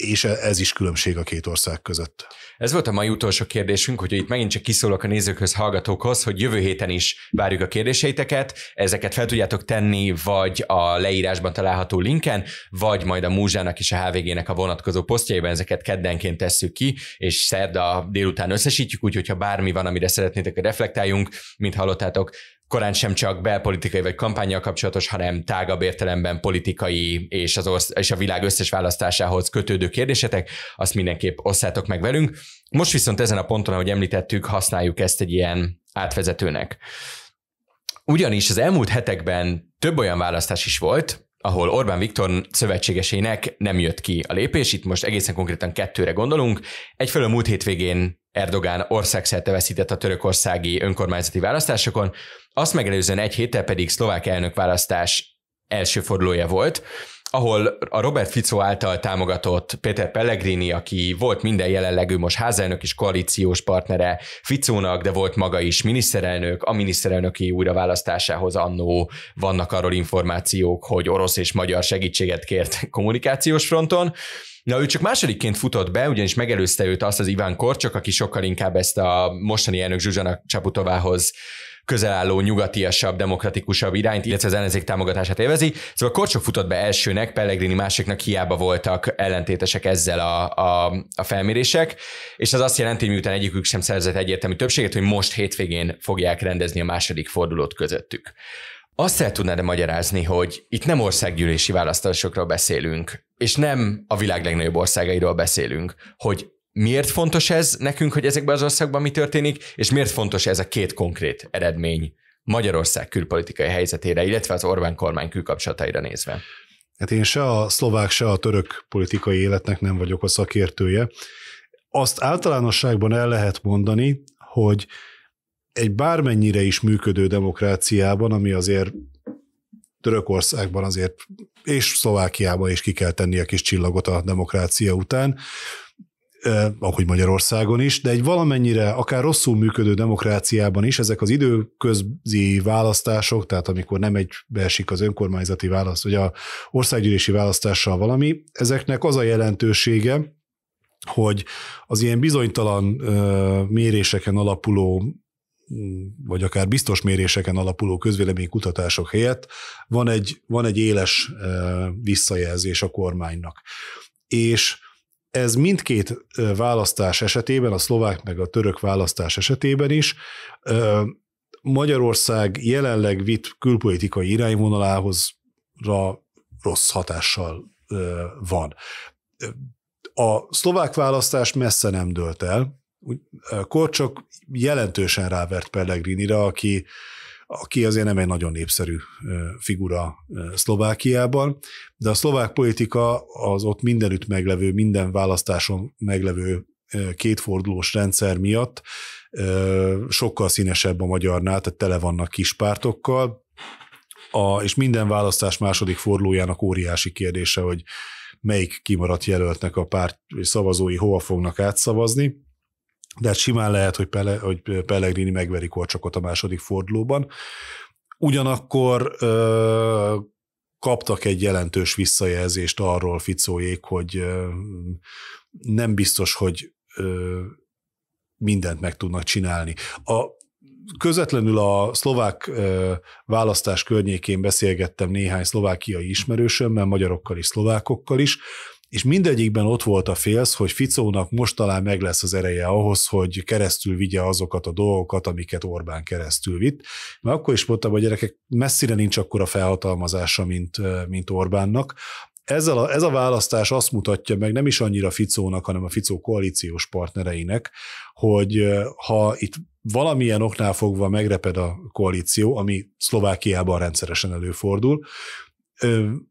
és ez is különbség a két ország között. Ez volt a mai utolsó kérdésünk, hogy itt megint csak kiszólok a nézőkhöz, hallgatókhoz, hogy jövő héten is várjuk a kérdéseiteket, ezeket fel tudjátok tenni, vagy a leírásban található linken, vagy majd a Múzsának és a HVG-nek a vonatkozó posztjaiban ezeket keddenként tesszük ki, és szerda délután összesítjük, úgyhogy ha bármi van, amire szeretnétek, hogy reflektáljunk, mint hallottátok, korán sem csak belpolitikai vagy kampányjal kapcsolatos, hanem tágabb értelemben politikai és, az orsz- és a világ összes választásához kötődő kérdésetek, azt mindenképp osszátok meg velünk. Most viszont ezen a ponton, ahogy említettük, használjuk ezt egy ilyen átvezetőnek. Ugyanis az elmúlt hetekben több olyan választás is volt, ahol Orbán Viktor szövetségesének nem jött ki a lépés, itt most egészen konkrétan kettőre gondolunk. Egyfelől múlt hétvégén Erdogán országszerte veszített a törökországi önkormányzati választásokon, azt megelőzően egy héttel pedig szlovák elnök választás első fordulója volt, ahol a Robert Fico által támogatott Péter Pellegrini, aki volt minden jelenlegű most házelnök és koalíciós partnere Ficónak, de volt maga is miniszterelnök, a miniszterelnöki újraválasztásához annó vannak arról információk, hogy orosz és magyar segítséget kért kommunikációs fronton. Na, ő csak másodikként futott be, ugyanis megelőzte őt azt az Iván Korcsok, aki sokkal inkább ezt a mostani elnök Zsuzsana Csaputovához közelálló, nyugatiasabb, demokratikusabb irányt, illetve az ellenzék támogatását élvezi. Szóval Korcsok futott be elsőnek, Pellegrini másiknak hiába voltak ellentétesek ezzel a, a, a felmérések, és az azt jelenti, hogy miután egyikük sem szerzett egyértelmű többséget, hogy most hétvégén fogják rendezni a második fordulót közöttük. Azt el tudnád magyarázni, hogy itt nem országgyűlési választásokról beszélünk, és nem a világ legnagyobb országairól beszélünk, hogy miért fontos ez nekünk, hogy ezekben az országban mi történik, és miért fontos ez a két konkrét eredmény Magyarország külpolitikai helyzetére, illetve az Orbán kormány külkapcsolataira nézve? Hát én se a szlovák, se a török politikai életnek nem vagyok a szakértője. Azt általánosságban el lehet mondani, hogy egy bármennyire is működő demokráciában, ami azért Törökországban azért, és Szlovákiában is ki kell tenni a kis csillagot a demokrácia után, eh, ahogy Magyarországon is, de egy valamennyire, akár rosszul működő demokráciában is ezek az időközi választások, tehát amikor nem egy beesik az önkormányzati választ, vagy a országgyűlési választással valami, ezeknek az a jelentősége, hogy az ilyen bizonytalan eh, méréseken alapuló vagy akár biztos méréseken alapuló közvéleménykutatások helyett van egy, van egy éles visszajelzés a kormánynak. És ez mindkét választás esetében, a szlovák meg a török választás esetében is Magyarország jelenleg vitt külpolitikai irányvonalához rossz hatással van. A szlovák választás messze nem dölt el. Korcsok jelentősen rávert Pellegrinire, aki aki azért nem egy nagyon népszerű figura Szlovákiában, de a szlovák politika az ott mindenütt meglevő, minden választáson meglevő kétfordulós rendszer miatt sokkal színesebb a magyarnál, tehát tele vannak kis pártokkal, a, és minden választás második fordulójának óriási kérdése, hogy melyik kimaradt jelöltnek a párt szavazói hova fognak átszavazni de hát simán lehet, hogy, Pele, hogy Pellegrini megveri Korcsokot a második fordulóban. Ugyanakkor ö, kaptak egy jelentős visszajelzést arról Ficójék, hogy ö, nem biztos, hogy ö, mindent meg tudnak csinálni. A, közvetlenül a szlovák választás környékén beszélgettem néhány szlovákiai ismerősömmel, magyarokkal és szlovákokkal is, és mindegyikben ott volt a félsz, hogy Ficónak most talán meg lesz az ereje ahhoz, hogy keresztül vigye azokat a dolgokat, amiket Orbán keresztül vitt. Mert akkor is mondtam, hogy a gyerekek messzire nincs akkora felhatalmazása, mint, mint Orbánnak. Ezzel a, ez a választás azt mutatja meg, nem is annyira Ficónak, hanem a Ficó koalíciós partnereinek, hogy ha itt valamilyen oknál fogva megreped a koalíció, ami Szlovákiában rendszeresen előfordul,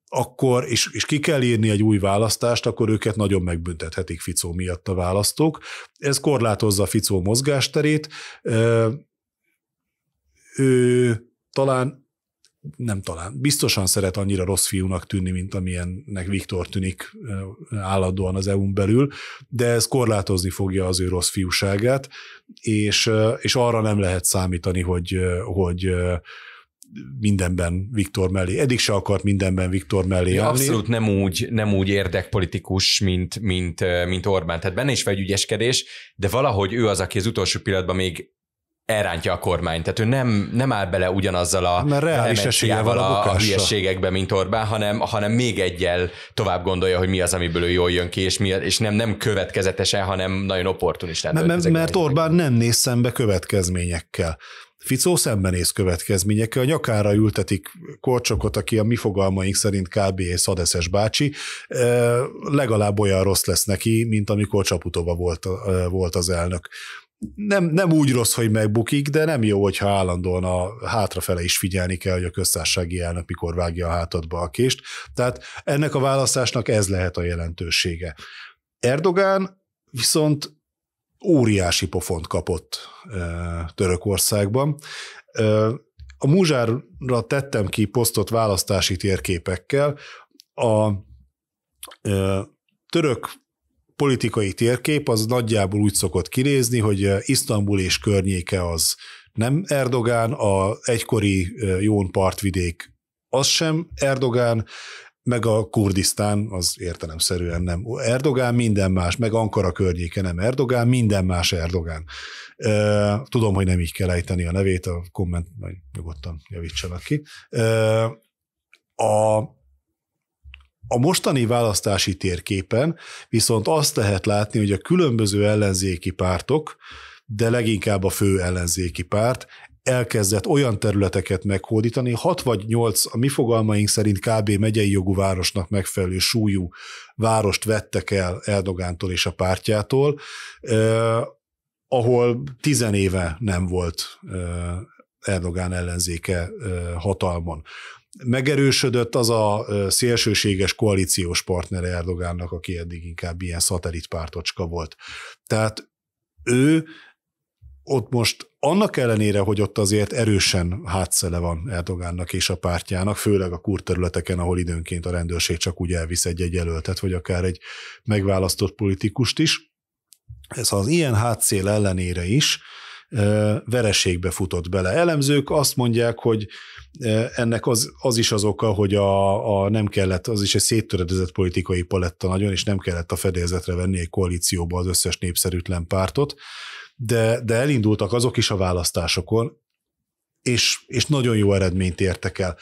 akkor, és, és ki kell írni egy új választást, akkor őket nagyon megbüntethetik Ficó miatt a választók. Ez korlátozza Ficó mozgásterét. Ő talán nem talán, biztosan szeret annyira rossz fiúnak tűnni, mint amilyennek Viktor tűnik állandóan az EU-n belül, de ez korlátozni fogja az ő rossz fiúságát, és, és arra nem lehet számítani, hogy, hogy mindenben Viktor mellé. Eddig se akart mindenben Viktor mellé ja, Abszolút nem úgy, nem úgy érdekpolitikus, mint, mint, mint Orbán. Tehát benne is van egy ügyeskedés, de valahogy ő az, aki az utolsó pillanatban még elrántja a kormányt. Tehát ő nem, nem áll bele ugyanazzal a hát Mert reális a, a hülyességekbe, mint Orbán, hanem, hanem még egyel tovább gondolja, hogy mi az, amiből ő jól jön ki, és, mi, és nem, nem következetesen, hanem nagyon opportunistán. Mert, mert, mert Orbán nem néz szembe következményekkel. Ficó szembenéz következményekkel, a nyakára ültetik korcsokot, aki a mi fogalmaink szerint kb. szadeszes bácsi, legalább olyan rossz lesz neki, mint amikor Csaputova volt, volt az elnök. Nem, nem úgy rossz, hogy megbukik, de nem jó, hogyha állandóan a hátrafele is figyelni kell, hogy a köztársasági elnök mikor vágja a hátadba a kést. Tehát ennek a választásnak ez lehet a jelentősége. Erdogán viszont óriási pofont kapott Törökországban. A múzsárra tettem ki posztot választási térképekkel. A török politikai térkép az nagyjából úgy szokott kinézni, hogy Isztambul és környéke az nem Erdogán, a egykori Jón partvidék az sem Erdogán, meg a Kurdisztán az értelemszerűen nem Erdogán, minden más, meg Ankara környéke nem Erdogán, minden más Erdogán. Tudom, hogy nem így kell ejteni a nevét, a komment, majd nyugodtan javítsanak ki. A, a mostani választási térképen viszont azt lehet látni, hogy a különböző ellenzéki pártok, de leginkább a fő ellenzéki párt elkezdett olyan területeket meghódítani, 6 vagy 8 a mi fogalmaink szerint kb. megyei jogú városnak megfelelő súlyú várost vettek el Erdogántól és a pártjától, eh, ahol tizenéve nem volt eh, Erdogán ellenzéke eh, hatalmon. Megerősödött az a szélsőséges koalíciós partner Erdogánnak, aki eddig inkább ilyen szatellit volt. Tehát ő ott most annak ellenére, hogy ott azért erősen hátszele van Erdogánnak és a pártjának, főleg a kurt területeken, ahol időnként a rendőrség csak úgy elvisz egy-egy jelöltet, vagy akár egy megválasztott politikust is. Ez az ilyen hátszél ellenére is vereségbe futott bele. Elemzők azt mondják, hogy ennek az, az is az oka, hogy a, a nem kellett, az is egy széttöredezett politikai paletta nagyon, és nem kellett a fedélzetre venni egy koalícióba az összes népszerűtlen pártot, de, de elindultak azok is a választásokon, és, és nagyon jó eredményt értek el.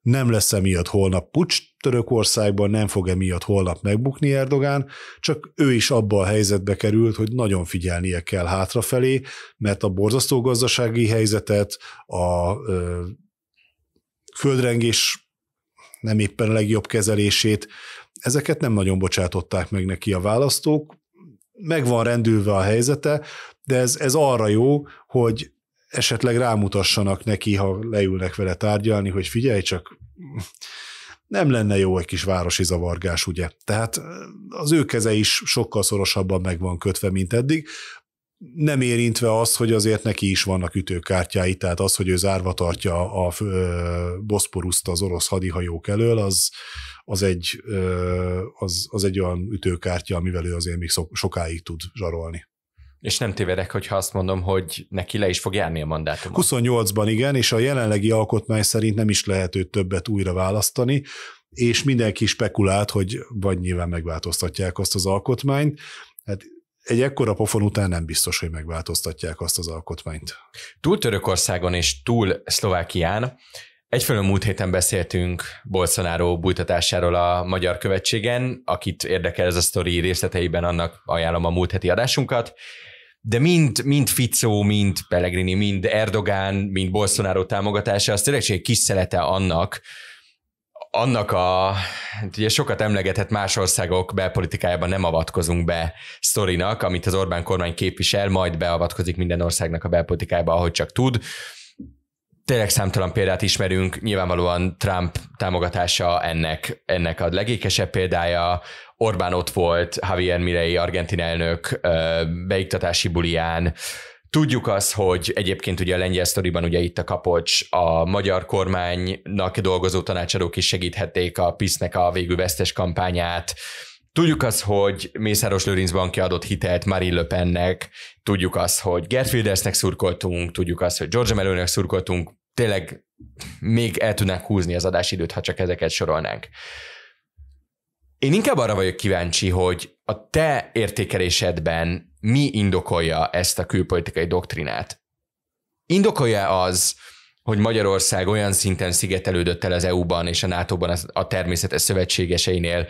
Nem lesz emiatt holnap pucs Törökországban, nem fog emiatt holnap megbukni Erdogán, csak ő is abba a helyzetbe került, hogy nagyon figyelnie kell hátrafelé, mert a borzasztó gazdasági helyzetet, a ö, földrengés nem éppen a legjobb kezelését, ezeket nem nagyon bocsátották meg neki a választók, megvan rendülve a helyzete, de ez, ez arra jó, hogy esetleg rámutassanak neki, ha leülnek vele tárgyalni, hogy figyelj csak, nem lenne jó egy kis városi zavargás, ugye? Tehát az ő keze is sokkal szorosabban meg van kötve, mint eddig, nem érintve az, hogy azért neki is vannak ütőkártyái, tehát az, hogy ő zárva tartja a boszporuszt az orosz hadihajók elől, az, az, egy, az, az egy olyan ütőkártya, amivel ő azért még sokáig tud zsarolni. És nem tévedek, hogyha azt mondom, hogy neki le is fog járni a mandátum. 28-ban igen, és a jelenlegi alkotmány szerint nem is lehet őt többet újra választani, és mindenki spekulált, hogy vagy nyilván megváltoztatják azt az alkotmányt. Hát egy ekkora pofon után nem biztos, hogy megváltoztatják azt az alkotmányt. Túl Törökországon és túl Szlovákián Egyfelől múlt héten beszéltünk Bolsonaro bújtatásáról a Magyar Követségen, akit érdekel ez a sztori részleteiben, annak ajánlom a múlt heti adásunkat de mind, mind Ficó, mind Pellegrini, mind Erdogán, mind Bolsonaro támogatása, az tényleg egy kis szelete annak, annak a, hát ugye sokat emlegetett más országok belpolitikájában nem avatkozunk be sztorinak, amit az Orbán kormány képvisel, majd beavatkozik minden országnak a belpolitikájába, ahogy csak tud tényleg számtalan példát ismerünk, nyilvánvalóan Trump támogatása ennek, ennek a legékesebb példája, Orbán ott volt, Javier Mirei, argentin elnök beiktatási bulián, Tudjuk azt, hogy egyébként ugye a lengyel sztoriban ugye itt a kapocs, a magyar kormánynak dolgozó tanácsadók is segíthették a PISZ-nek a végül vesztes kampányát, Tudjuk azt, hogy Mészáros Lőrinc banki adott hitelt Marine Le Pennek, tudjuk azt, hogy Gert Wildersnek szurkoltunk, tudjuk azt, hogy George Melőnek szurkoltunk, tényleg még el tudnánk húzni az adásidőt, ha csak ezeket sorolnánk. Én inkább arra vagyok kíváncsi, hogy a te értékelésedben mi indokolja ezt a külpolitikai doktrinát? Indokolja az, hogy Magyarország olyan szinten szigetelődött el az EU-ban és a NATO-ban a természetes szövetségeseinél,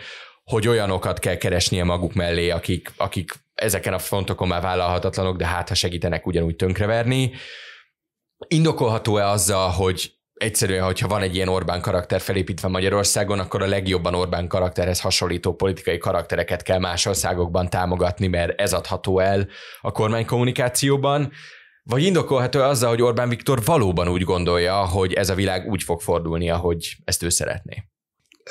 hogy olyanokat kell keresnie maguk mellé, akik, akik ezeken a fontokon már vállalhatatlanok, de hát ha segítenek ugyanúgy tönkreverni. Indokolható-e azzal, hogy egyszerűen, hogyha van egy ilyen Orbán karakter felépítve Magyarországon, akkor a legjobban Orbán karakterhez hasonlító politikai karaktereket kell más országokban támogatni, mert ez adható el a kormány kommunikációban. Vagy indokolható azzal, hogy Orbán Viktor valóban úgy gondolja, hogy ez a világ úgy fog fordulni, ahogy ezt ő szeretné?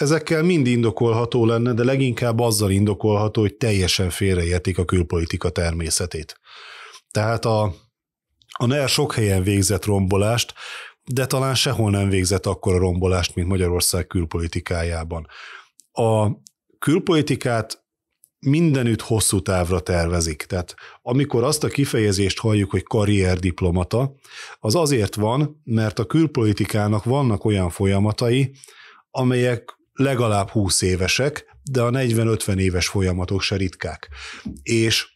ezekkel mind indokolható lenne, de leginkább azzal indokolható, hogy teljesen félreértik a külpolitika természetét. Tehát a, a NER sok helyen végzett rombolást, de talán sehol nem végzett akkor a rombolást, mint Magyarország külpolitikájában. A külpolitikát mindenütt hosszú távra tervezik. Tehát amikor azt a kifejezést halljuk, hogy karrierdiplomata, az azért van, mert a külpolitikának vannak olyan folyamatai, amelyek legalább 20 évesek, de a 40-50 éves folyamatok se ritkák. És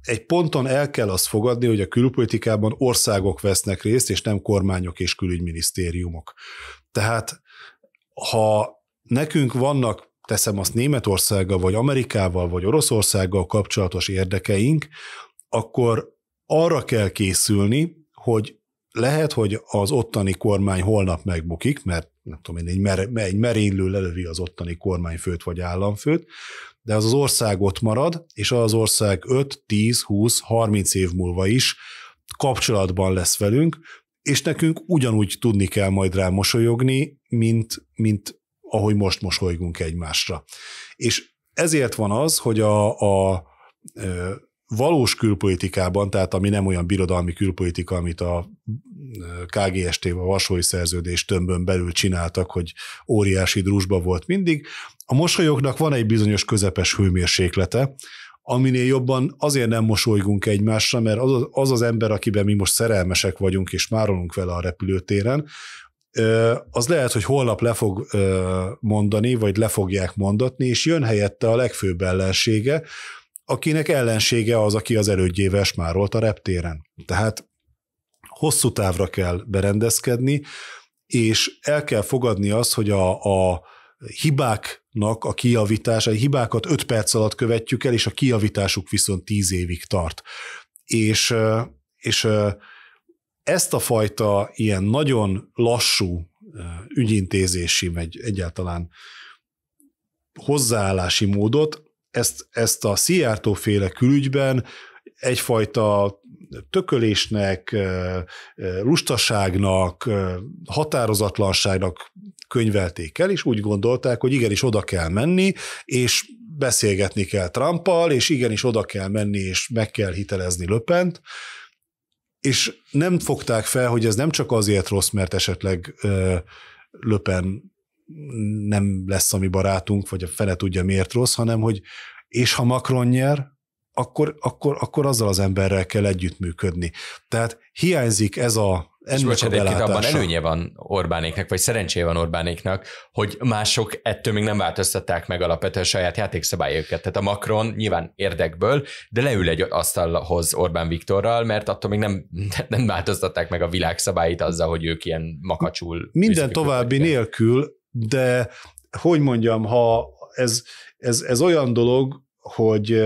egy ponton el kell azt fogadni, hogy a külpolitikában országok vesznek részt, és nem kormányok és külügyminisztériumok. Tehát ha nekünk vannak, teszem azt Németországgal, vagy Amerikával, vagy Oroszországgal kapcsolatos érdekeink, akkor arra kell készülni, hogy lehet, hogy az ottani kormány holnap megbukik, mert nem tudom én, egy, mer, egy merénylő lelövi az ottani kormányfőt vagy államfőt, de az az ország ott marad, és az ország 5, 10, 20, 30 év múlva is kapcsolatban lesz velünk, és nekünk ugyanúgy tudni kell majd rá mosolyogni, mint, mint ahogy most mosolygunk egymásra. És ezért van az, hogy a, a valós külpolitikában, tehát ami nem olyan birodalmi külpolitika, amit a kgst a vasói szerződés tömbön belül csináltak, hogy óriási drusba volt mindig, a mosolyoknak van egy bizonyos közepes hőmérséklete, aminél jobban azért nem mosolygunk egymásra, mert az az, az ember, akiben mi most szerelmesek vagyunk, és márolunk vele a repülőtéren, az lehet, hogy holnap le fog mondani, vagy le fogják mondatni, és jön helyette a legfőbb ellensége, akinek ellensége az, aki az elődjével smárolt a reptéren. Tehát hosszú távra kell berendezkedni, és el kell fogadni azt, hogy a, a hibáknak a kiavítása, a hibákat 5 perc alatt követjük el, és a kiavításuk viszont 10 évig tart. És, és ezt a fajta ilyen nagyon lassú ügyintézési, vagy egyáltalán hozzáállási módot ezt, ezt a Szijjártó féle külügyben egyfajta tökölésnek, lustaságnak, határozatlanságnak könyvelték el, és úgy gondolták, hogy igenis oda kell menni, és beszélgetni kell Trumpal, és igenis oda kell menni, és meg kell hitelezni Löpent, és nem fogták fel, hogy ez nem csak azért rossz, mert esetleg Löpen nem lesz a mi barátunk, vagy a fene tudja miért rossz, hanem hogy és ha Macron nyer, akkor, akkor, akkor azzal az emberrel kell együttműködni. Tehát hiányzik ez a ennek és a belátása. abban előnye van Orbánéknak, vagy szerencséje van Orbánéknak, hogy mások ettől még nem változtatták meg alapvetően saját játékszabályokat. Tehát a Macron nyilván érdekből, de leül egy asztalhoz Orbán Viktorral, mert attól még nem, nem változtatták meg a világ azzal, hogy ők ilyen makacsul. Minden további nélkül de hogy mondjam, ha ez, ez, ez olyan dolog, hogy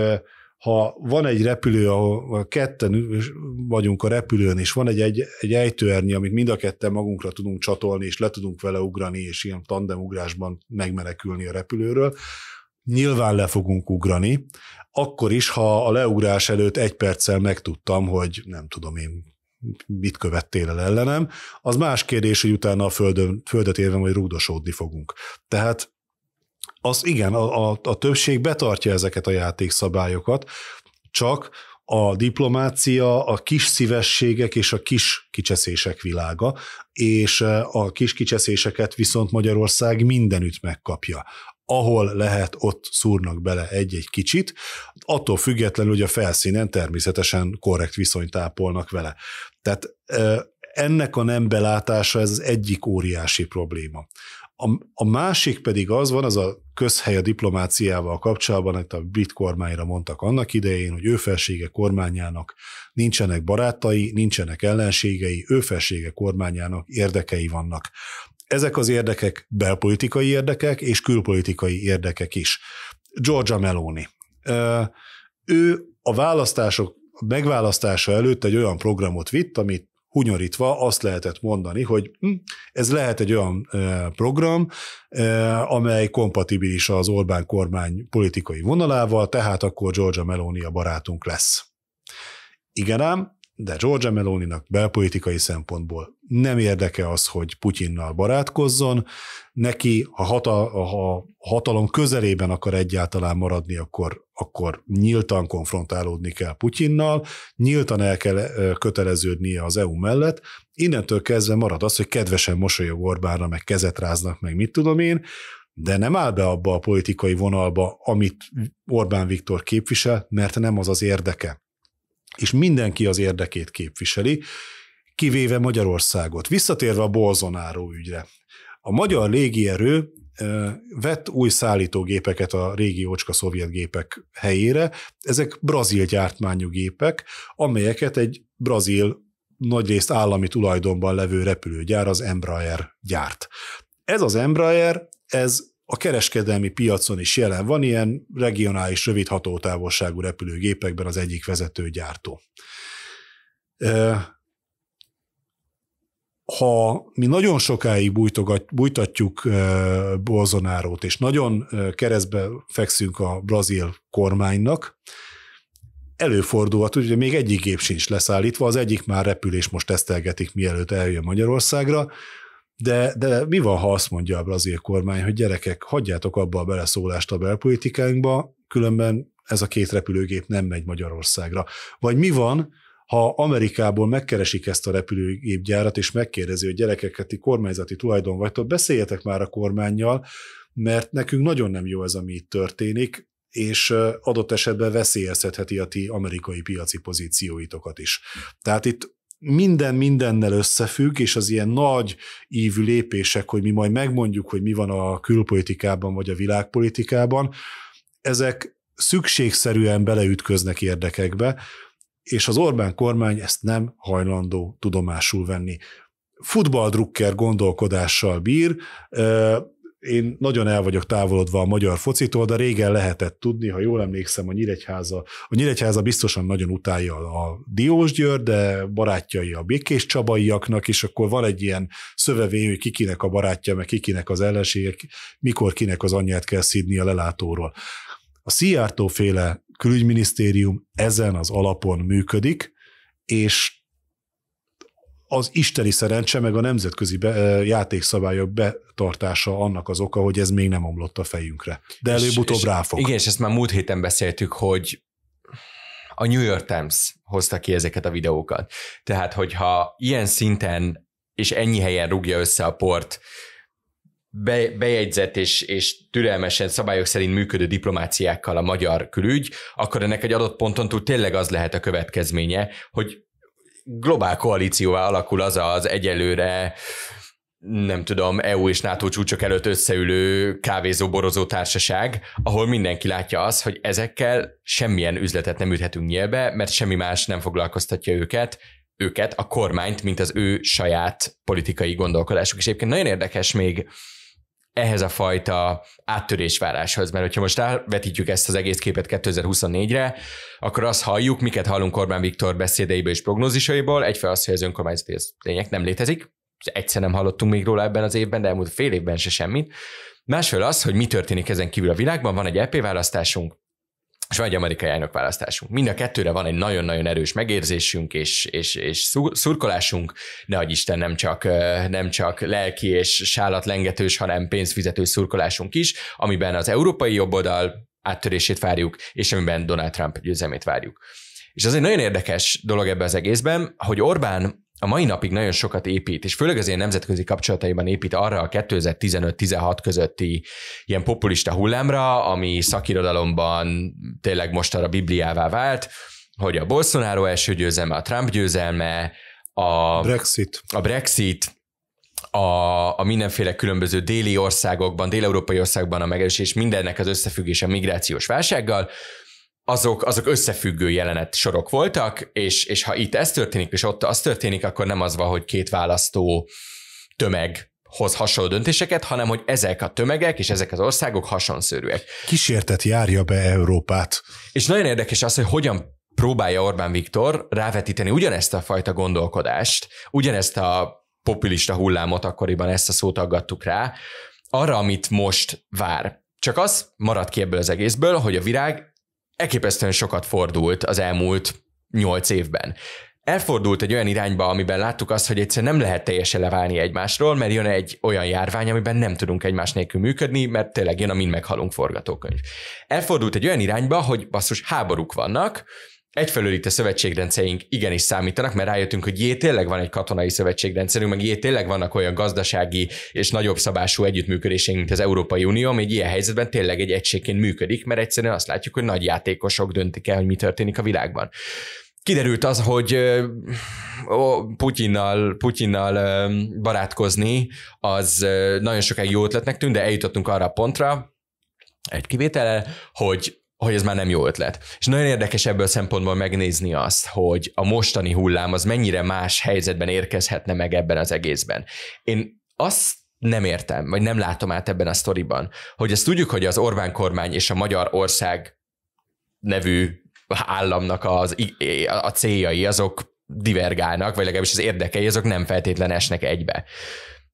ha van egy repülő, ahol ketten vagyunk a repülőn, és van egy, egy, egy ejtőernyő, amit mind a ketten magunkra tudunk csatolni, és le tudunk vele ugrani, és ilyen tandemugrásban megmenekülni a repülőről, nyilván le fogunk ugrani, akkor is, ha a leugrás előtt egy perccel megtudtam, hogy nem tudom én, mit követtél el ellenem, az más kérdés, hogy utána a földön, földet érve majd rúdosódni fogunk. Tehát az igen, a, a, a többség betartja ezeket a játékszabályokat, csak a diplomácia, a kis szívességek és a kis kicseszések világa, és eh, a kis kicseszéseket viszont Magyarország mindenütt megkapja ahol lehet, ott szúrnak bele egy-egy kicsit, attól függetlenül, hogy a felszínen természetesen korrekt viszonyt ápolnak vele. Tehát ennek a nem belátása ez az egyik óriási probléma. A, a másik pedig az van, az a közhely a diplomáciával kapcsolatban, amit a brit kormányra mondtak annak idején, hogy ő felsége kormányának nincsenek barátai, nincsenek ellenségei, ő felsége kormányának érdekei vannak. Ezek az érdekek belpolitikai érdekek és külpolitikai érdekek is. Georgia Meloni. Ő a választások megválasztása előtt egy olyan programot vitt, amit hunyorítva azt lehetett mondani, hogy hm, ez lehet egy olyan program, amely kompatibilis az Orbán kormány politikai vonalával, tehát akkor Georgia Meloni a barátunk lesz. Igen ám, de Georgia meloni belpolitikai szempontból nem érdeke az, hogy Putyinnal barátkozzon, neki, ha, hatal, ha hatalom közelében akar egyáltalán maradni, akkor, akkor nyíltan konfrontálódni kell Putyinnal, nyíltan el kell köteleződnie az EU mellett, innentől kezdve marad az, hogy kedvesen mosolyog Orbánra, meg kezet ráznak, meg mit tudom én, de nem áll be abba a politikai vonalba, amit Orbán Viktor képvisel, mert nem az az érdeke és mindenki az érdekét képviseli, kivéve Magyarországot. Visszatérve a Bolzonáró ügyre. A magyar légierő vett új szállítógépeket a régi ócska szovjet gépek helyére. Ezek brazil gyártmányú gépek, amelyeket egy brazil nagyrészt állami tulajdonban levő repülőgyár, az Embraer gyárt. Ez az Embraer, ez a kereskedelmi piacon is jelen van ilyen regionális rövid hatótávolságú repülőgépekben az egyik vezető gyártó. Ha mi nagyon sokáig bújtatjuk Bolzonárót, és nagyon keresztbe fekszünk a brazil kormánynak, előfordulhat, hogy még egyik gép sincs leszállítva, az egyik már repülés most tesztelgetik, mielőtt eljön Magyarországra, de, de mi van, ha azt mondja a brazil kormány, hogy gyerekek, hagyjátok abba a beleszólást a belpolitikánkba, különben ez a két repülőgép nem megy Magyarországra. Vagy mi van, ha Amerikából megkeresik ezt a repülőgépgyárat, és megkérdezi, hogy gyerekeket, ti kormányzati tulajdon vagytok, beszéljetek már a kormányjal, mert nekünk nagyon nem jó ez, ami itt történik, és adott esetben veszélyeztetheti a ti amerikai piaci pozícióitokat is. Tehát itt minden mindennel összefügg, és az ilyen nagy ívű lépések, hogy mi majd megmondjuk, hogy mi van a külpolitikában vagy a világpolitikában, ezek szükségszerűen beleütköznek érdekekbe, és az Orbán kormány ezt nem hajlandó tudomásul venni. Futballdrukker gondolkodással bír, én nagyon el vagyok távolodva a magyar focitól, de régen lehetett tudni, ha jól emlékszem, a Nyíregyháza, a Nyíregyháza biztosan nagyon utálja a Diós Győr, de barátjai a Békés Csabaiaknak, és akkor van egy ilyen szövevé, hogy kikinek a barátja, meg kikinek az ellensége, mikor kinek az anyját kell szídni a lelátóról. A Szijjártó féle külügyminisztérium ezen az alapon működik, és az isteni szerencse, meg a nemzetközi be, játékszabályok betartása annak az oka, hogy ez még nem omlott a fejünkre. De előbb-utóbb fog. Igen, és ezt már múlt héten beszéltük, hogy a New York Times hozta ki ezeket a videókat. Tehát, hogyha ilyen szinten és ennyi helyen rúgja össze a port, be, bejegyzett és, és türelmesen szabályok szerint működő diplomáciákkal a magyar külügy, akkor ennek egy adott ponton túl tényleg az lehet a következménye, hogy globál koalícióvá alakul az az egyelőre nem tudom, EU és NATO csúcsok előtt összeülő kávézó-borozó társaság, ahol mindenki látja azt, hogy ezekkel semmilyen üzletet nem üthetünk nyílbe, mert semmi más nem foglalkoztatja őket, őket, a kormányt, mint az ő saját politikai gondolkodásuk. És egyébként nagyon érdekes még ehhez a fajta áttörésváráshoz, mert hogyha most rávetítjük ezt az egész képet 2024-re, akkor azt halljuk, miket hallunk Orbán Viktor beszédeiből és prognózisaiból, egyfelől az, hogy az önkormányzati az lények nem létezik, egyszer nem hallottunk még róla ebben az évben, de elmúlt fél évben se semmit. Másfél az, hogy mi történik ezen kívül a világban, van egy EP választásunk, és van egy amerikai elnökválasztásunk. Mind a kettőre van egy nagyon-nagyon erős megérzésünk és, és, és szurkolásunk, nehogy Isten nem csak, nem csak lelki és sálatlengetős, hanem pénzfizető szurkolásunk is, amiben az európai jobboldal áttörését várjuk, és amiben Donald Trump győzelmét várjuk. És az egy nagyon érdekes dolog ebben az egészben, hogy Orbán a mai napig nagyon sokat épít, és főleg az ilyen nemzetközi kapcsolataiban épít arra a 2015-16 közötti ilyen populista hullámra, ami szakirodalomban tényleg most arra bibliává vált, hogy a Bolsonaro első győzelme, a Trump győzelme, a Brexit, a, Brexit, a, a mindenféle különböző déli országokban, déleurópai országokban a megerősítés, mindennek az összefüggés a migrációs válsággal, azok, azok összefüggő jelenet sorok voltak, és, és ha itt ez történik, és ott az történik, akkor nem az van, hogy két választó tömeg hoz hasonló döntéseket, hanem hogy ezek a tömegek és ezek az országok hasonszörűek. Kísértet járja be Európát. És nagyon érdekes az, hogy hogyan próbálja Orbán Viktor rávetíteni ugyanezt a fajta gondolkodást, ugyanezt a populista hullámot, akkoriban ezt a szót aggattuk rá, arra, amit most vár. Csak az marad ki ebből az egészből, hogy a virág elképesztően sokat fordult az elmúlt nyolc évben. Elfordult egy olyan irányba, amiben láttuk azt, hogy egyszerűen nem lehet teljesen leválni egymásról, mert jön egy olyan járvány, amiben nem tudunk egymás nélkül működni, mert tényleg jön a mind meghalunk forgatókönyv. Elfordult egy olyan irányba, hogy basszus háborúk vannak, egyfelől itt a szövetségrendszerünk igenis számítanak, mert rájöttünk, hogy jé, tényleg van egy katonai szövetségrendszerünk, meg jé, tényleg vannak olyan gazdasági és nagyobb szabású együttműködésünk, mint az Európai Unió, ami egy ilyen helyzetben tényleg egy egységként működik, mert egyszerűen azt látjuk, hogy nagy játékosok döntik el, hogy mi történik a világban. Kiderült az, hogy Putyinnal, Putyinnal barátkozni az nagyon sokáig jó ötletnek tűnt, de eljutottunk arra a pontra, egy kivétellel, hogy hogy ez már nem jó ötlet. És nagyon érdekes ebből a szempontból megnézni azt, hogy a mostani hullám az mennyire más helyzetben érkezhetne meg ebben az egészben. Én azt nem értem, vagy nem látom át ebben a sztoriban, hogy ezt tudjuk, hogy az Orbán kormány és a Magyar Ország nevű államnak az, a céljai azok divergálnak, vagy legalábbis az érdekei azok nem feltétlen esnek egybe.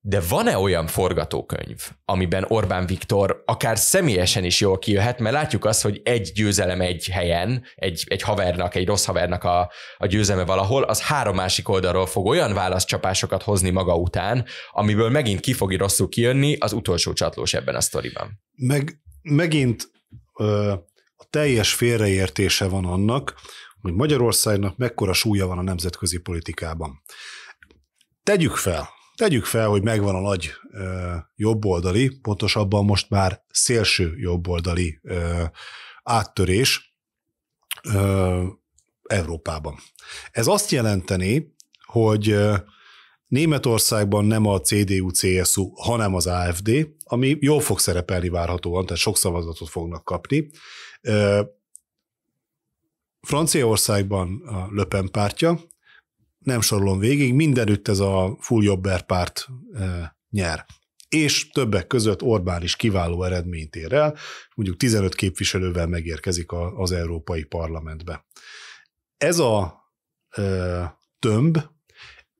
De van-e olyan forgatókönyv, amiben Orbán Viktor akár személyesen is jól kijöhet, mert látjuk azt, hogy egy győzelem egy helyen, egy, egy havernak, egy rossz havernak a, a győzelme valahol, az három másik oldalról fog olyan válaszcsapásokat hozni maga után, amiből megint ki fogi rosszul kijönni az utolsó csatlós ebben a sztoriban. Meg, megint ö, a teljes félreértése van annak, hogy Magyarországnak mekkora súlya van a nemzetközi politikában. Tegyük fel, Tegyük fel, hogy megvan a nagy ö, jobboldali, pontosabban most már szélső jobboldali ö, áttörés ö, Európában. Ez azt jelenteni, hogy Németországban nem a CDU-CSU, hanem az AFD, ami jól fog szerepelni várhatóan, tehát sok szavazatot fognak kapni. Franciaországban a Löpen pártja, nem sorolom végig, mindenütt ez a full jobber párt e, nyer. És többek között Orbán is kiváló eredményt ér el, mondjuk 15 képviselővel megérkezik a, az Európai Parlamentbe. Ez a e, tömb,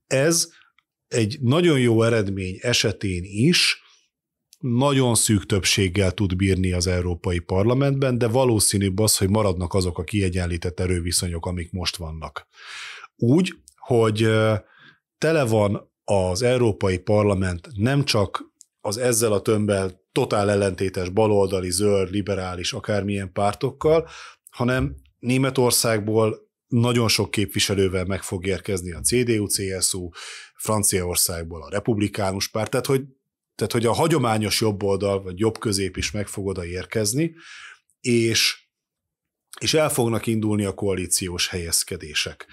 ez egy nagyon jó eredmény esetén is nagyon szűk többséggel tud bírni az Európai Parlamentben, de valószínűbb az, hogy maradnak azok a kiegyenlített erőviszonyok, amik most vannak. Úgy, hogy tele van az Európai Parlament nem csak az ezzel a tömbbel totál ellentétes baloldali, zöld, liberális, akármilyen pártokkal, hanem Németországból nagyon sok képviselővel meg fog érkezni a CDU-CSU, Franciaországból a republikánus párt, tehát hogy, tehát hogy a hagyományos jobboldal vagy jobb közép is meg fog oda érkezni, és, és el fognak indulni a koalíciós helyezkedések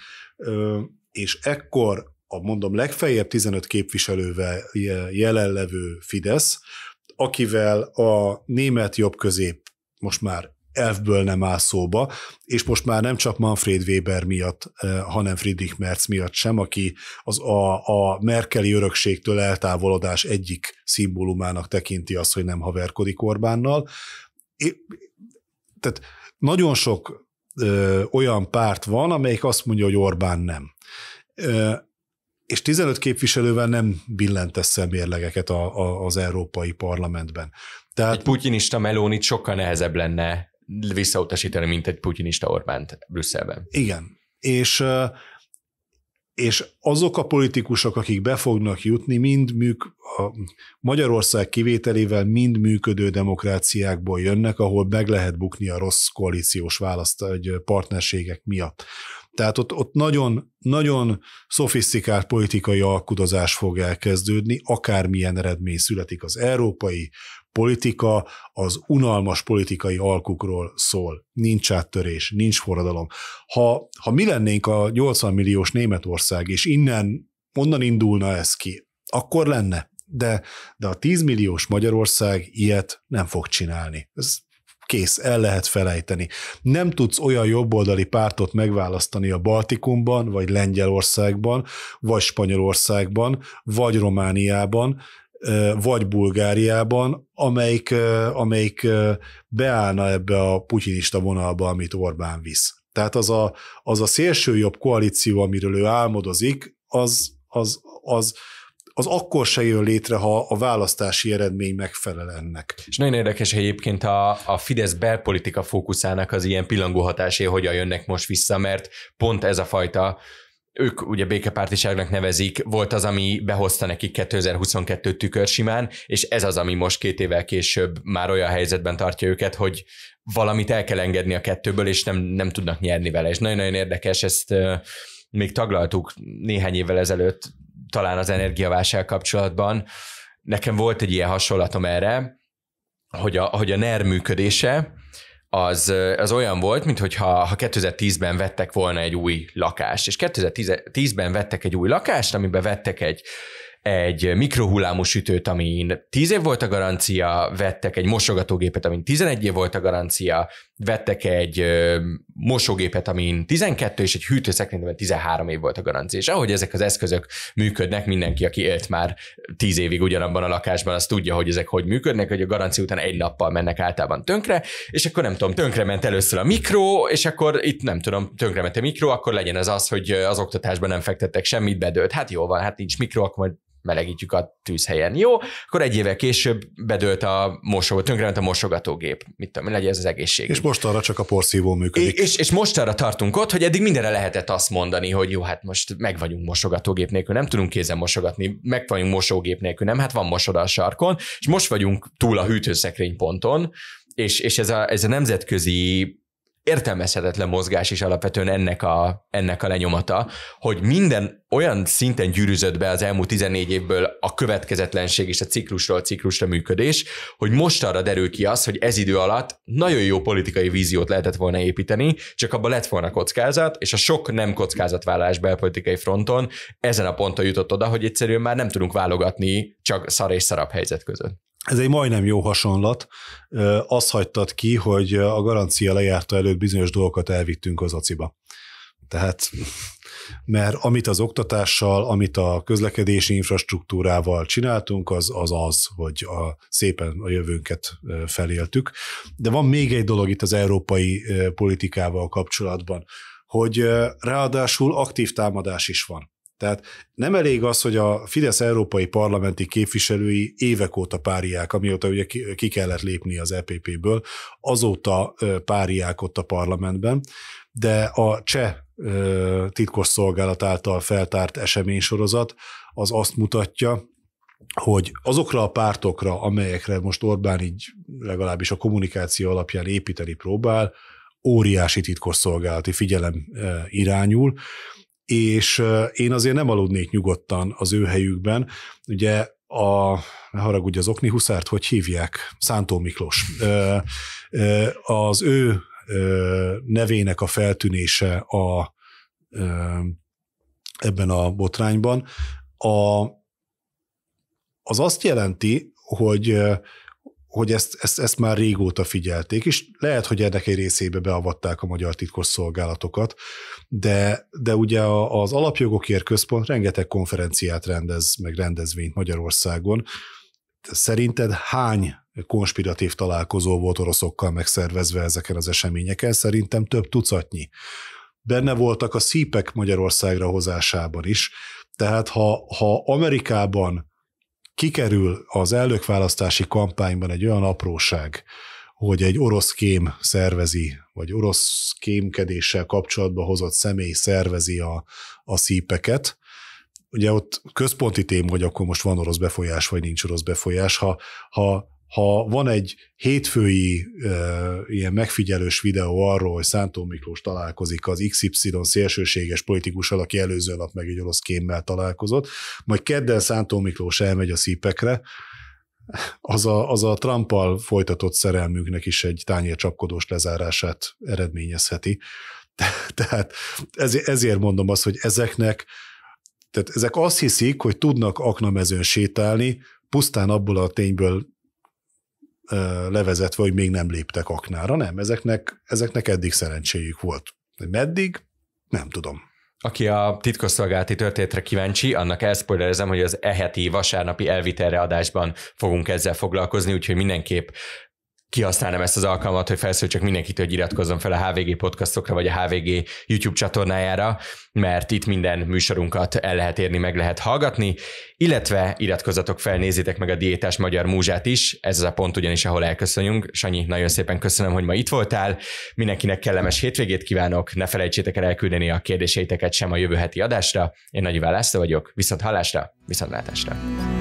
és ekkor a mondom legfeljebb 15 képviselővel jelenlevő Fidesz, akivel a német jobbközép most már elfből nem áll szóba, és most már nem csak Manfred Weber miatt, eh, hanem Friedrich Merz miatt sem, aki az a, a merkeli örökségtől eltávolodás egyik szimbólumának tekinti azt, hogy nem haverkodik Orbánnal. É, tehát nagyon sok ö, eh, olyan párt van, amelyik azt mondja, hogy Orbán nem és 15 képviselővel nem billentesz szemérlegeket a, a, az Európai Parlamentben. Tehát... Egy putyinista melónit sokkal nehezebb lenne visszautasítani, mint egy putyinista Orbánt Brüsszelben. Igen. És, és azok a politikusok, akik be fognak jutni, mind műk, a Magyarország kivételével mind működő demokráciákból jönnek, ahol meg lehet bukni a rossz koalíciós választ, egy partnerségek miatt. Tehát ott, ott nagyon, nagyon szofisztikált politikai alkudozás fog elkezdődni, akármilyen eredmény születik az európai politika, az unalmas politikai alkukról szól. Nincs áttörés, nincs forradalom. Ha, ha mi lennénk a 80 milliós Németország, és innen, onnan indulna ez ki, akkor lenne. De, de a 10 milliós Magyarország ilyet nem fog csinálni. Ez Kész, el lehet felejteni. Nem tudsz olyan jobboldali pártot megválasztani a Baltikumban, vagy Lengyelországban, vagy Spanyolországban, vagy Romániában, vagy Bulgáriában, amelyik, amelyik beállna ebbe a putyinista vonalba, amit Orbán visz. Tehát az a, az a szélső jobb koalíció, amiről ő álmodozik, az, az, az az akkor se jön létre, ha a választási eredmény megfelel ennek. És nagyon érdekes egyébként a, a Fidesz belpolitika fókuszának az ilyen pillangó hatásé, hogyan jönnek most vissza, mert pont ez a fajta ők ugye békepártiságnak nevezik, volt az, ami behozta nekik 2022 tükör simán, és ez az, ami most két évvel később már olyan helyzetben tartja őket, hogy valamit el kell engedni a kettőből, és nem, nem tudnak nyerni vele. És nagyon-nagyon érdekes, ezt még taglaltuk néhány évvel ezelőtt talán az energiavásár kapcsolatban, nekem volt egy ilyen hasonlatom erre, hogy a, hogy a NER működése az, az olyan volt, mintha ha 2010-ben vettek volna egy új lakást. És 2010-ben vettek egy új lakást, amiben vettek egy egy mikrohullámú sütőt, amin 10 év volt a garancia, vettek egy mosogatógépet, amin 11 év volt a garancia, vettek egy mosógépet, amin 12 és egy hűtőszekrényt, amin 13 év volt a garancia. És ahogy ezek az eszközök működnek, mindenki, aki élt már 10 évig ugyanabban a lakásban, az tudja, hogy ezek hogy működnek, hogy a garancia után egy nappal mennek általában tönkre, és akkor nem tudom, tönkre ment először a mikro, és akkor itt nem tudom, tönkre ment a mikro, akkor legyen ez az, hogy az oktatásban nem fektettek semmit, bedőlt. Hát jó van, hát nincs mikro, akkor majd melegítjük a tűzhelyen. Jó, akkor egy évvel később bedőlt a mosó, tönkrement a mosogatógép. Mit tudom, legyen ez az egészség. És most arra csak a porszívó működik. És, és most arra tartunk ott, hogy eddig mindenre lehetett azt mondani, hogy jó, hát most meg vagyunk mosogatógép nélkül, nem tudunk kézen mosogatni, meg vagyunk mosógép nélkül, nem, hát van mosoda a sarkon, és most vagyunk túl a hűtőszekrény ponton, és, és ez, a, ez a nemzetközi értelmezhetetlen mozgás is alapvetően ennek a, ennek a lenyomata, hogy minden olyan szinten gyűrűzött be az elmúlt 14 évből a következetlenség és a ciklusról a ciklusra működés, hogy most arra derül ki az, hogy ez idő alatt nagyon jó politikai víziót lehetett volna építeni, csak abban lett volna kockázat, és a sok nem kockázatvállalás belpolitikai fronton ezen a ponton jutott oda, hogy egyszerűen már nem tudunk válogatni csak szar és szarabb helyzet között. Ez egy majdnem jó hasonlat. Azt hagytad ki, hogy a garancia lejárta előtt bizonyos dolgokat elvittünk az aciba. Tehát, mert amit az oktatással, amit a közlekedési infrastruktúrával csináltunk, az az, az hogy a, szépen a jövőnket feléltük. De van még egy dolog itt az európai politikával kapcsolatban, hogy ráadásul aktív támadás is van. Tehát nem elég az, hogy a Fidesz európai parlamenti képviselői évek óta páriák, amióta ugye ki kellett lépni az EPP-ből, azóta páriák ott a parlamentben, de a cseh titkosszolgálat által feltárt eseménysorozat az azt mutatja, hogy azokra a pártokra, amelyekre most Orbán így legalábbis a kommunikáció alapján építeni próbál, óriási titkosszolgálati figyelem irányul, és én azért nem aludnék nyugodtan az ő helyükben. Ugye a, ne haragudj, az Okni Huszárt, hogy hívják? Szántó Miklós. Az ő nevének a feltűnése a, ebben a botrányban a, az azt jelenti, hogy hogy ezt, ezt, ezt már régóta figyelték, és lehet, hogy ennek egy részébe beavatták a magyar titkosszolgálatokat, de, de ugye az Alapjogokért Központ rengeteg konferenciát rendez, meg rendezvényt Magyarországon. Szerinted hány konspiratív találkozó volt oroszokkal megszervezve ezeken az eseményeken? Szerintem több tucatnyi. Benne voltak a szípek Magyarországra hozásában is, tehát ha, ha Amerikában kikerül az elnökválasztási kampányban egy olyan apróság, hogy egy orosz kém szervezi, vagy orosz kémkedéssel kapcsolatba hozott személy szervezi a, a szípeket, ugye ott központi téma, hogy akkor most van orosz befolyás, vagy nincs orosz befolyás. Ha, ha ha van egy hétfői e, ilyen megfigyelős videó arról, hogy Szántó Miklós találkozik az XY szélsőséges politikussal, aki előző nap meg egy orosz kémmel találkozott, majd kedden Szántó Miklós elmegy a szípekre, az a, az a Trumpal folytatott szerelmünknek is egy tányércsapkodós lezárását eredményezheti. Tehát ezért, ezért mondom azt, hogy ezeknek, tehát ezek azt hiszik, hogy tudnak aknamezőn sétálni, pusztán abból a tényből levezetve, hogy még nem léptek aknára, nem, ezeknek, ezeknek eddig szerencséjük volt. Meddig? Nem tudom. Aki a titkosszolgálati történetre kíváncsi, annak elszpoilerezem, hogy az eheti vasárnapi elvitelre adásban fogunk ezzel foglalkozni, úgyhogy mindenképp kihasználnám ezt az alkalmat, hogy felszólítsak mindenkit, hogy iratkozzon fel a HVG podcastokra, vagy a HVG YouTube csatornájára, mert itt minden műsorunkat el lehet érni, meg lehet hallgatni, illetve iratkozzatok fel, nézzétek meg a Diétás Magyar Múzsát is, ez az a pont ugyanis, ahol elköszönjünk. Sanyi, nagyon szépen köszönöm, hogy ma itt voltál, mindenkinek kellemes hétvégét kívánok, ne felejtsétek el elküldeni a kérdéseiteket sem a jövő heti adásra. Én Nagy László vagyok, viszont hallásra, viszontlátásra.